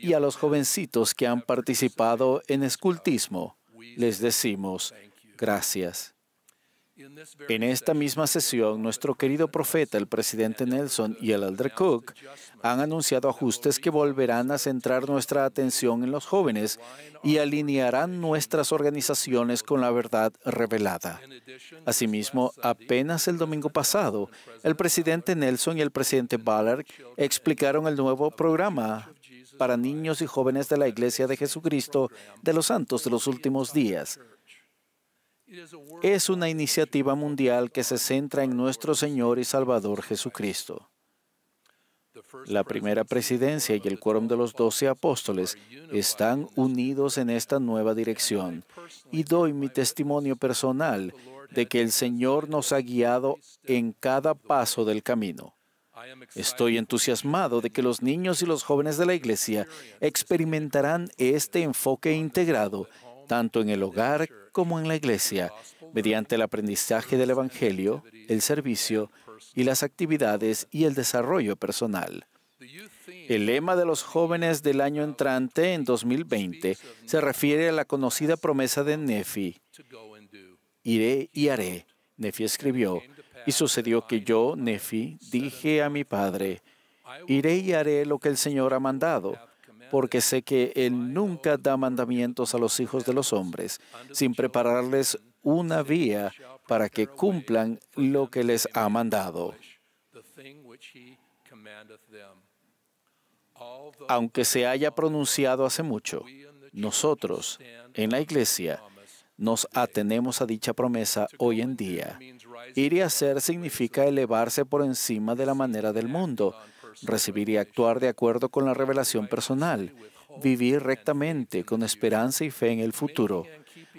B: y a los jovencitos que han participado en escultismo, les decimos gracias. En esta misma sesión, nuestro querido profeta, el presidente Nelson y el elder Cook han anunciado ajustes que volverán a centrar nuestra atención en los jóvenes y alinearán nuestras organizaciones con la verdad revelada. Asimismo, apenas el domingo pasado, el presidente Nelson y el presidente Ballard explicaron el nuevo programa para niños y jóvenes de la Iglesia de Jesucristo de los Santos de los Últimos Días es una iniciativa mundial que se centra en nuestro Señor y Salvador Jesucristo. La primera presidencia y el quórum de los doce apóstoles están unidos en esta nueva dirección y doy mi testimonio personal de que el Señor nos ha guiado en cada paso del camino. Estoy entusiasmado de que los niños y los jóvenes de la iglesia experimentarán este enfoque integrado tanto en el hogar como en la iglesia, mediante el aprendizaje del Evangelio, el servicio y las actividades y el desarrollo personal. El lema de los jóvenes del año entrante, en 2020, se refiere a la conocida promesa de Nefi. Iré y haré, Nefi escribió, y sucedió que yo, Nefi, dije a mi padre, iré y haré lo que el Señor ha mandado porque sé que Él nunca da mandamientos a los hijos de los hombres sin prepararles una vía para que cumplan lo que les ha mandado. Aunque se haya pronunciado hace mucho, nosotros, en la iglesia, nos atenemos a dicha promesa hoy en día. Ir y hacer significa elevarse por encima de la manera del mundo recibir y actuar de acuerdo con la revelación personal, vivir rectamente, con esperanza y fe en el futuro,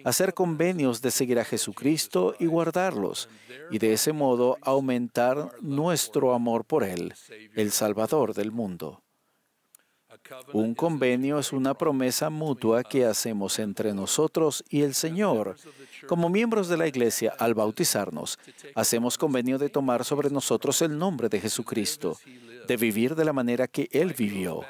B: hacer convenios de seguir a Jesucristo y guardarlos, y de ese modo aumentar nuestro amor por Él, el Salvador del mundo. Un convenio es una promesa mutua que hacemos entre nosotros y el Señor. Como miembros de la Iglesia, al bautizarnos, hacemos convenio de tomar sobre nosotros el nombre de Jesucristo de vivir de la manera que Él vivió.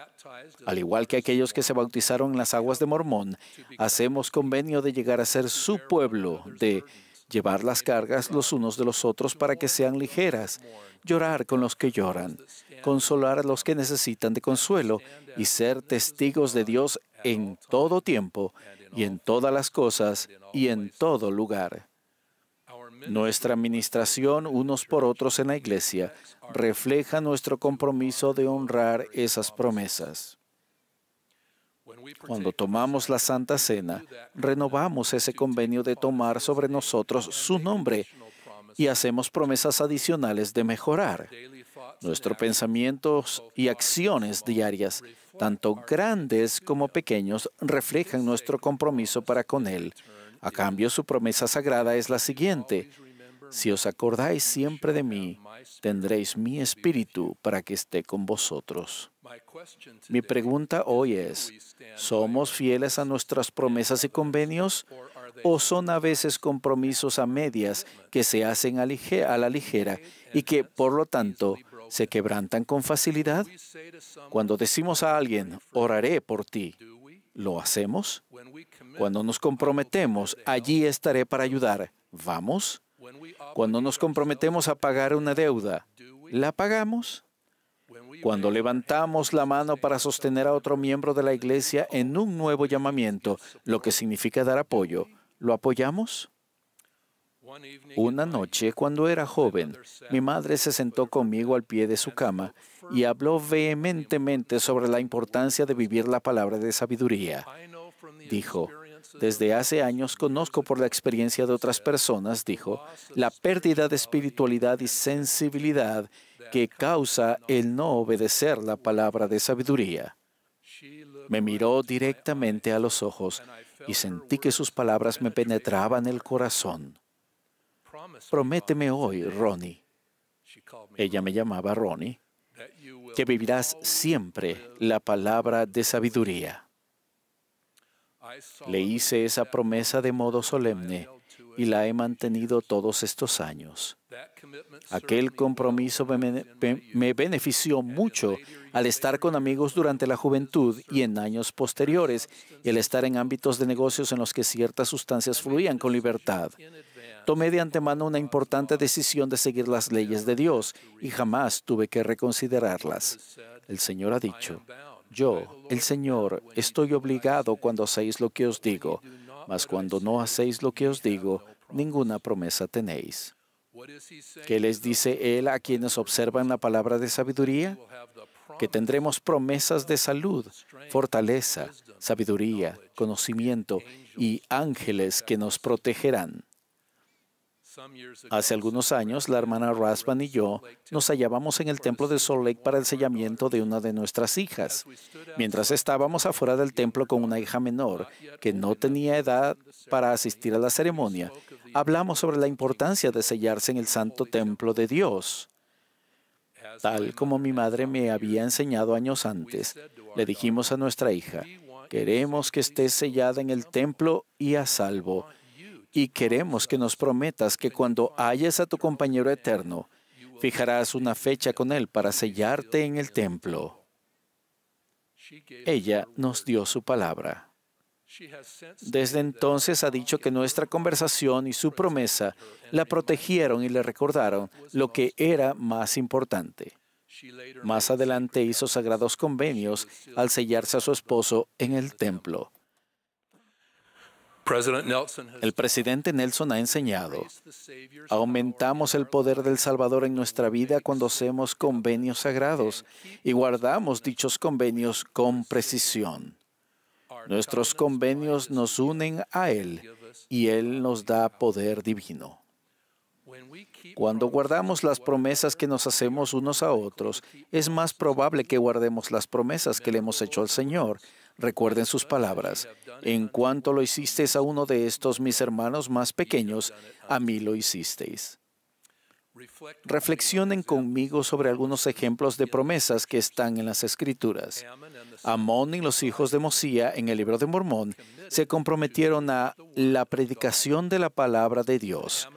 B: Al igual que aquellos que se bautizaron en las aguas de Mormón, hacemos convenio de llegar a ser su pueblo, de llevar las cargas los unos de los otros para que sean ligeras, llorar con los que lloran, consolar a los que necesitan de consuelo y ser testigos de Dios en todo tiempo y en todas las cosas y en todo lugar. Nuestra administración unos por otros en la Iglesia refleja nuestro compromiso de honrar esas promesas. Cuando tomamos la Santa Cena, renovamos ese convenio de tomar sobre nosotros su nombre y hacemos promesas adicionales de mejorar nuestros pensamientos y acciones diarias, tanto grandes como pequeños, reflejan nuestro compromiso para con Él a cambio, su promesa sagrada es la siguiente. Si os acordáis siempre de mí, tendréis mi espíritu para que esté con vosotros. Mi pregunta hoy es, ¿somos fieles a nuestras promesas y convenios o son a veces compromisos a medias que se hacen a la ligera y que, por lo tanto, se quebrantan con facilidad? Cuando decimos a alguien, oraré por ti, ¿Lo hacemos? Cuando nos comprometemos, allí estaré para ayudar. ¿Vamos? Cuando nos comprometemos a pagar una deuda, ¿la pagamos? Cuando levantamos la mano para sostener a otro miembro de la iglesia en un nuevo llamamiento, lo que significa dar apoyo, ¿lo apoyamos? Una noche, cuando era joven, mi madre se sentó conmigo al pie de su cama y habló vehementemente sobre la importancia de vivir la palabra de sabiduría. Dijo, desde hace años conozco por la experiencia de otras personas, dijo, la pérdida de espiritualidad y sensibilidad que causa el no obedecer la palabra de sabiduría. Me miró directamente a los ojos y sentí que sus palabras me penetraban el corazón prométeme hoy, Ronnie. Ella me llamaba Ronnie, que vivirás siempre la palabra de sabiduría. Le hice esa promesa de modo solemne y la he mantenido todos estos años. Aquel compromiso me, benefició mucho al estar con amigos durante la juventud y en años posteriores, y al estar en ámbitos de negocios en los que ciertas sustancias fluían con libertad. Tomé de antemano una importante decisión de seguir las leyes de Dios y jamás tuve que reconsiderarlas. El Señor ha dicho, yo, el Señor, estoy obligado cuando hacéis lo que os digo, mas cuando no hacéis lo que os digo, ninguna promesa tenéis. ¿Qué les dice Él a quienes observan la palabra de sabiduría? Que tendremos promesas de salud, fortaleza, sabiduría, conocimiento y ángeles que nos protegerán. Hace algunos años, la hermana Raspan y yo nos hallábamos en el templo de Salt Lake para el sellamiento de una de nuestras hijas. Mientras estábamos afuera del templo con una hija menor que no tenía edad para asistir a la ceremonia, hablamos sobre la importancia de sellarse en el santo templo de Dios. Tal como mi madre me había enseñado años antes, le dijimos a nuestra hija, queremos que esté sellada en el templo y a salvo y queremos que nos prometas que cuando halles a tu compañero eterno, fijarás una fecha con él para sellarte en el templo. Ella nos dio su palabra. Desde entonces ha dicho que nuestra conversación y su promesa la protegieron y le recordaron lo que era más importante. Más adelante hizo sagrados convenios al sellarse a su esposo en el templo. El presidente Nelson ha enseñado, aumentamos el poder del Salvador en nuestra vida cuando hacemos convenios sagrados y guardamos dichos convenios con precisión. Nuestros convenios nos unen a Él y Él nos da poder divino. Cuando guardamos las promesas que nos hacemos unos a otros, es más probable que guardemos las promesas que le hemos hecho al Señor Recuerden sus palabras. En cuanto lo hicisteis a uno de estos mis hermanos más pequeños, a mí lo hicisteis. Reflexionen conmigo sobre algunos ejemplos de promesas que están en las Escrituras. Amón y los hijos de Mosía en el libro de Mormón se comprometieron a la predicación de la palabra de Dios.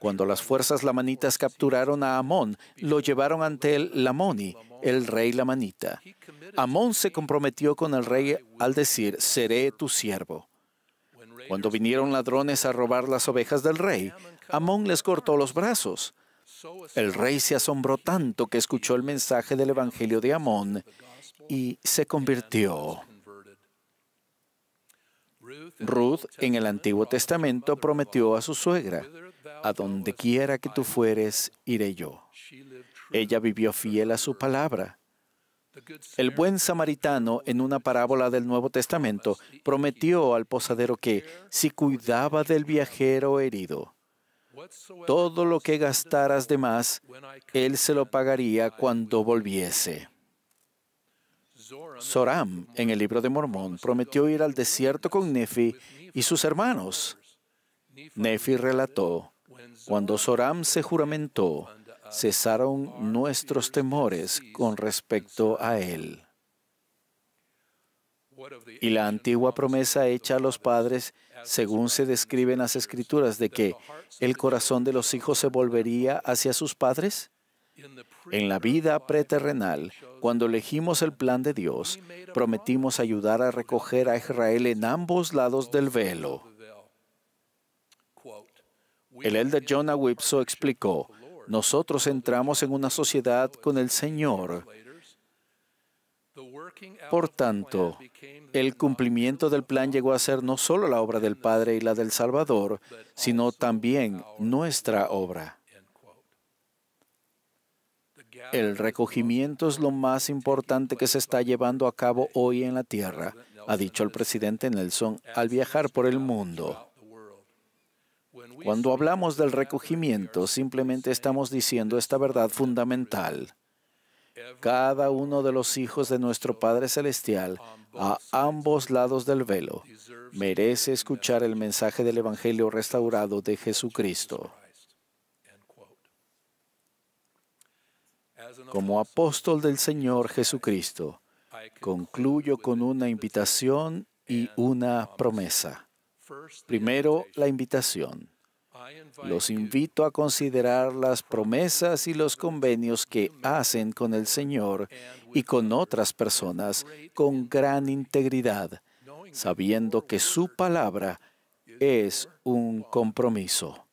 B: Cuando las fuerzas lamanitas capturaron a Amón, lo llevaron ante el Lamoni, el rey lamanita. Amón se comprometió con el rey al decir, seré tu siervo. Cuando vinieron ladrones a robar las ovejas del rey, Amón les cortó los brazos. El rey se asombró tanto que escuchó el mensaje del Evangelio de Amón y se convirtió. Ruth en el Antiguo Testamento prometió a su suegra, a donde quiera que tú fueres, iré yo. Ella vivió fiel a su palabra. El buen samaritano, en una parábola del Nuevo Testamento, prometió al posadero que, si cuidaba del viajero herido, todo lo que gastaras de más, él se lo pagaría cuando volviese. Zoram, en el libro de Mormón, prometió ir al desierto con Nefi y sus hermanos. Nefi relató, cuando Zoram se juramentó, cesaron nuestros temores con respecto a Él. Y la antigua promesa hecha a los padres, según se describen las Escrituras, de que el corazón de los hijos se volvería hacia sus padres. En la vida preterrenal, cuando elegimos el plan de Dios, prometimos ayudar a recoger a Israel en ambos lados del velo. El elder Jonah Wipso explicó, nosotros entramos en una sociedad con el Señor. Por tanto, el cumplimiento del plan llegó a ser no solo la obra del Padre y la del Salvador, sino también nuestra obra. El recogimiento es lo más importante que se está llevando a cabo hoy en la Tierra, ha dicho el presidente Nelson al viajar por el mundo. Cuando hablamos del recogimiento, simplemente estamos diciendo esta verdad fundamental. Cada uno de los hijos de nuestro Padre Celestial, a ambos lados del velo, merece escuchar el mensaje del Evangelio restaurado de Jesucristo. Como apóstol del Señor Jesucristo, concluyo con una invitación y una promesa. Primero, la invitación. Los invito a considerar las promesas y los convenios que hacen con el Señor y con otras personas con gran integridad, sabiendo que su palabra es un compromiso.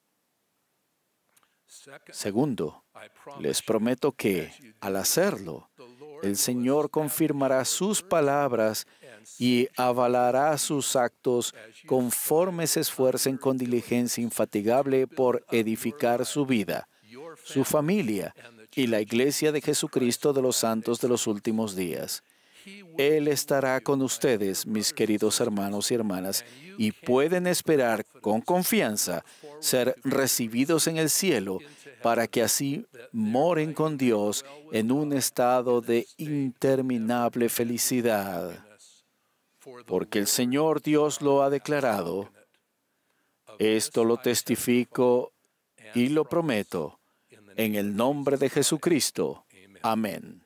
B: Segundo, les prometo que, al hacerlo, el Señor confirmará sus palabras y avalará sus actos conforme se esfuercen con diligencia infatigable por edificar su vida, su familia y la iglesia de Jesucristo de los santos de los últimos días. Él estará con ustedes, mis queridos hermanos y hermanas, y pueden esperar con confianza ser recibidos en el cielo para que así moren con Dios en un estado de interminable felicidad porque el Señor Dios lo ha declarado. Esto lo testifico y lo prometo en el nombre de Jesucristo. Amén.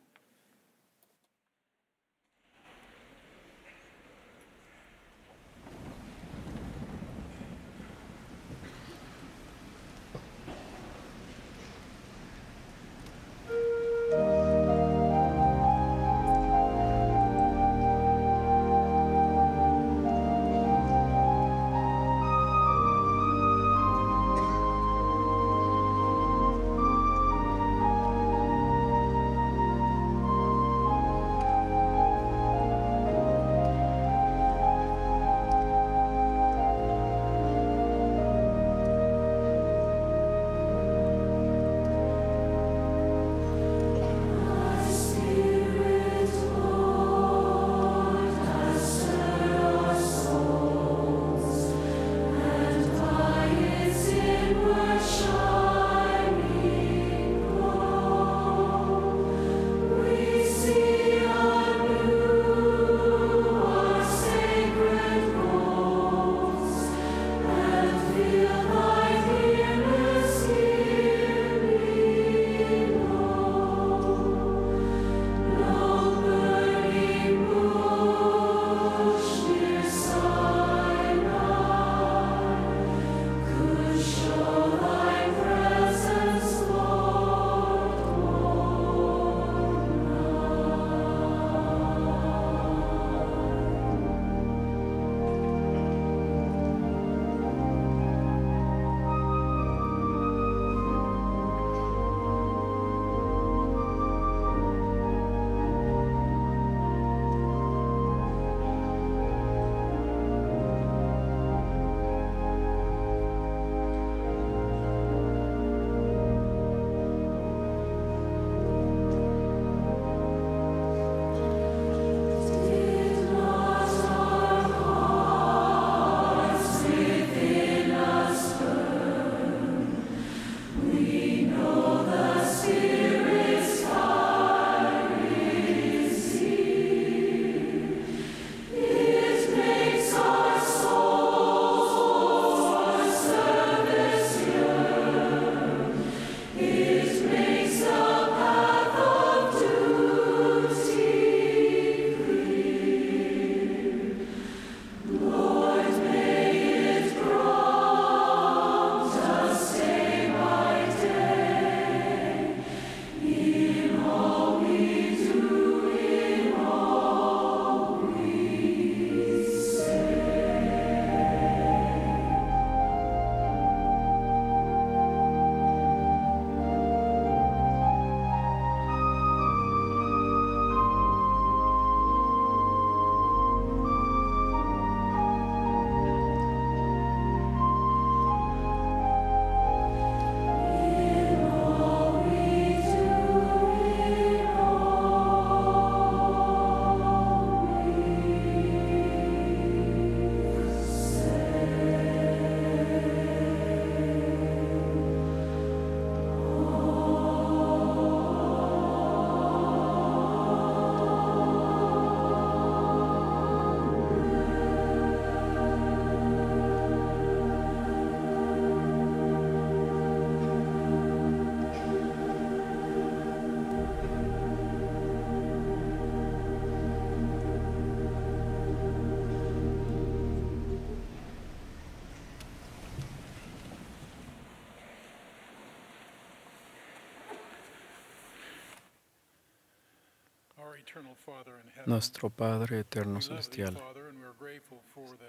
D: Nuestro Padre Eterno Celestial,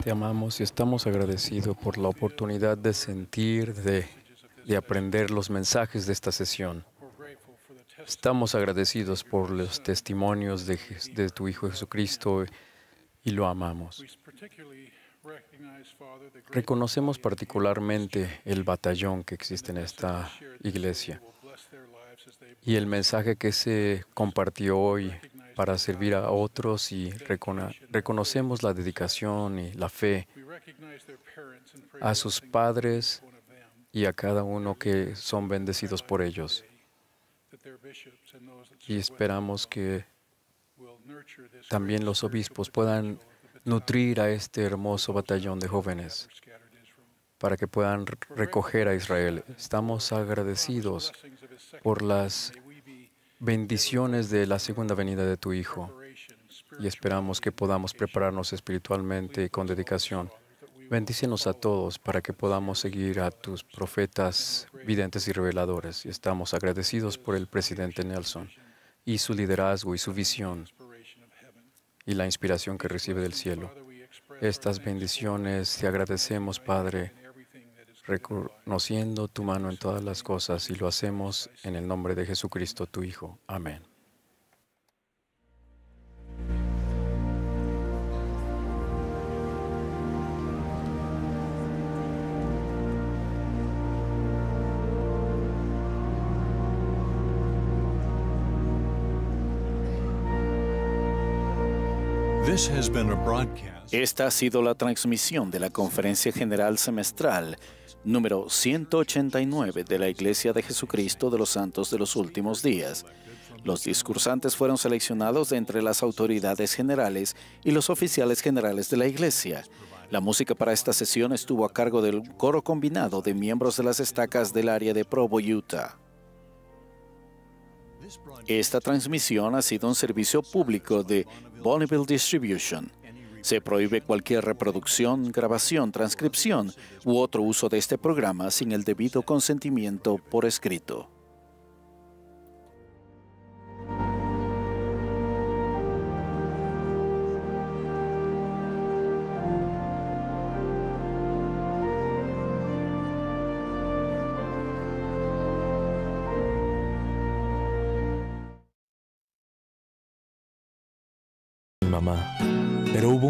D: te amamos y estamos agradecidos por la oportunidad de sentir, de, aprender los mensajes de esta sesión. Estamos agradecidos por los testimonios de, de tu Hijo Jesucristo y lo amamos. Reconocemos particularmente el batallón que existe en esta iglesia y el mensaje que se compartió hoy para servir a otros y reconocemos la dedicación y la fe a sus padres y a cada uno que son bendecidos por ellos. Y esperamos que también los obispos puedan nutrir a este hermoso batallón de jóvenes para que puedan recoger a Israel. Estamos agradecidos por las bendiciones de la segunda venida de tu Hijo y esperamos que podamos prepararnos espiritualmente y con dedicación. Bendícenos a todos para que podamos seguir a tus profetas, videntes y reveladores. estamos agradecidos por el presidente Nelson y su liderazgo y su visión y la inspiración que recibe del cielo. Estas bendiciones te agradecemos, Padre, reconociendo tu mano en todas las cosas y lo hacemos en el nombre de Jesucristo, tu Hijo. Amén.
B: Esta ha sido la transmisión de la Conferencia General Semestral número 189 de la Iglesia de Jesucristo de los Santos de los Últimos Días. Los discursantes fueron seleccionados de entre las autoridades generales y los oficiales generales de la Iglesia. La música para esta sesión estuvo a cargo del coro combinado de miembros de las estacas del área de Provo, Utah. Esta transmisión ha sido un servicio público de Bonneville Distribution. Se prohíbe cualquier reproducción, grabación, transcripción u otro uso de este programa sin el debido consentimiento por escrito.
A: mamá. Pero hubo un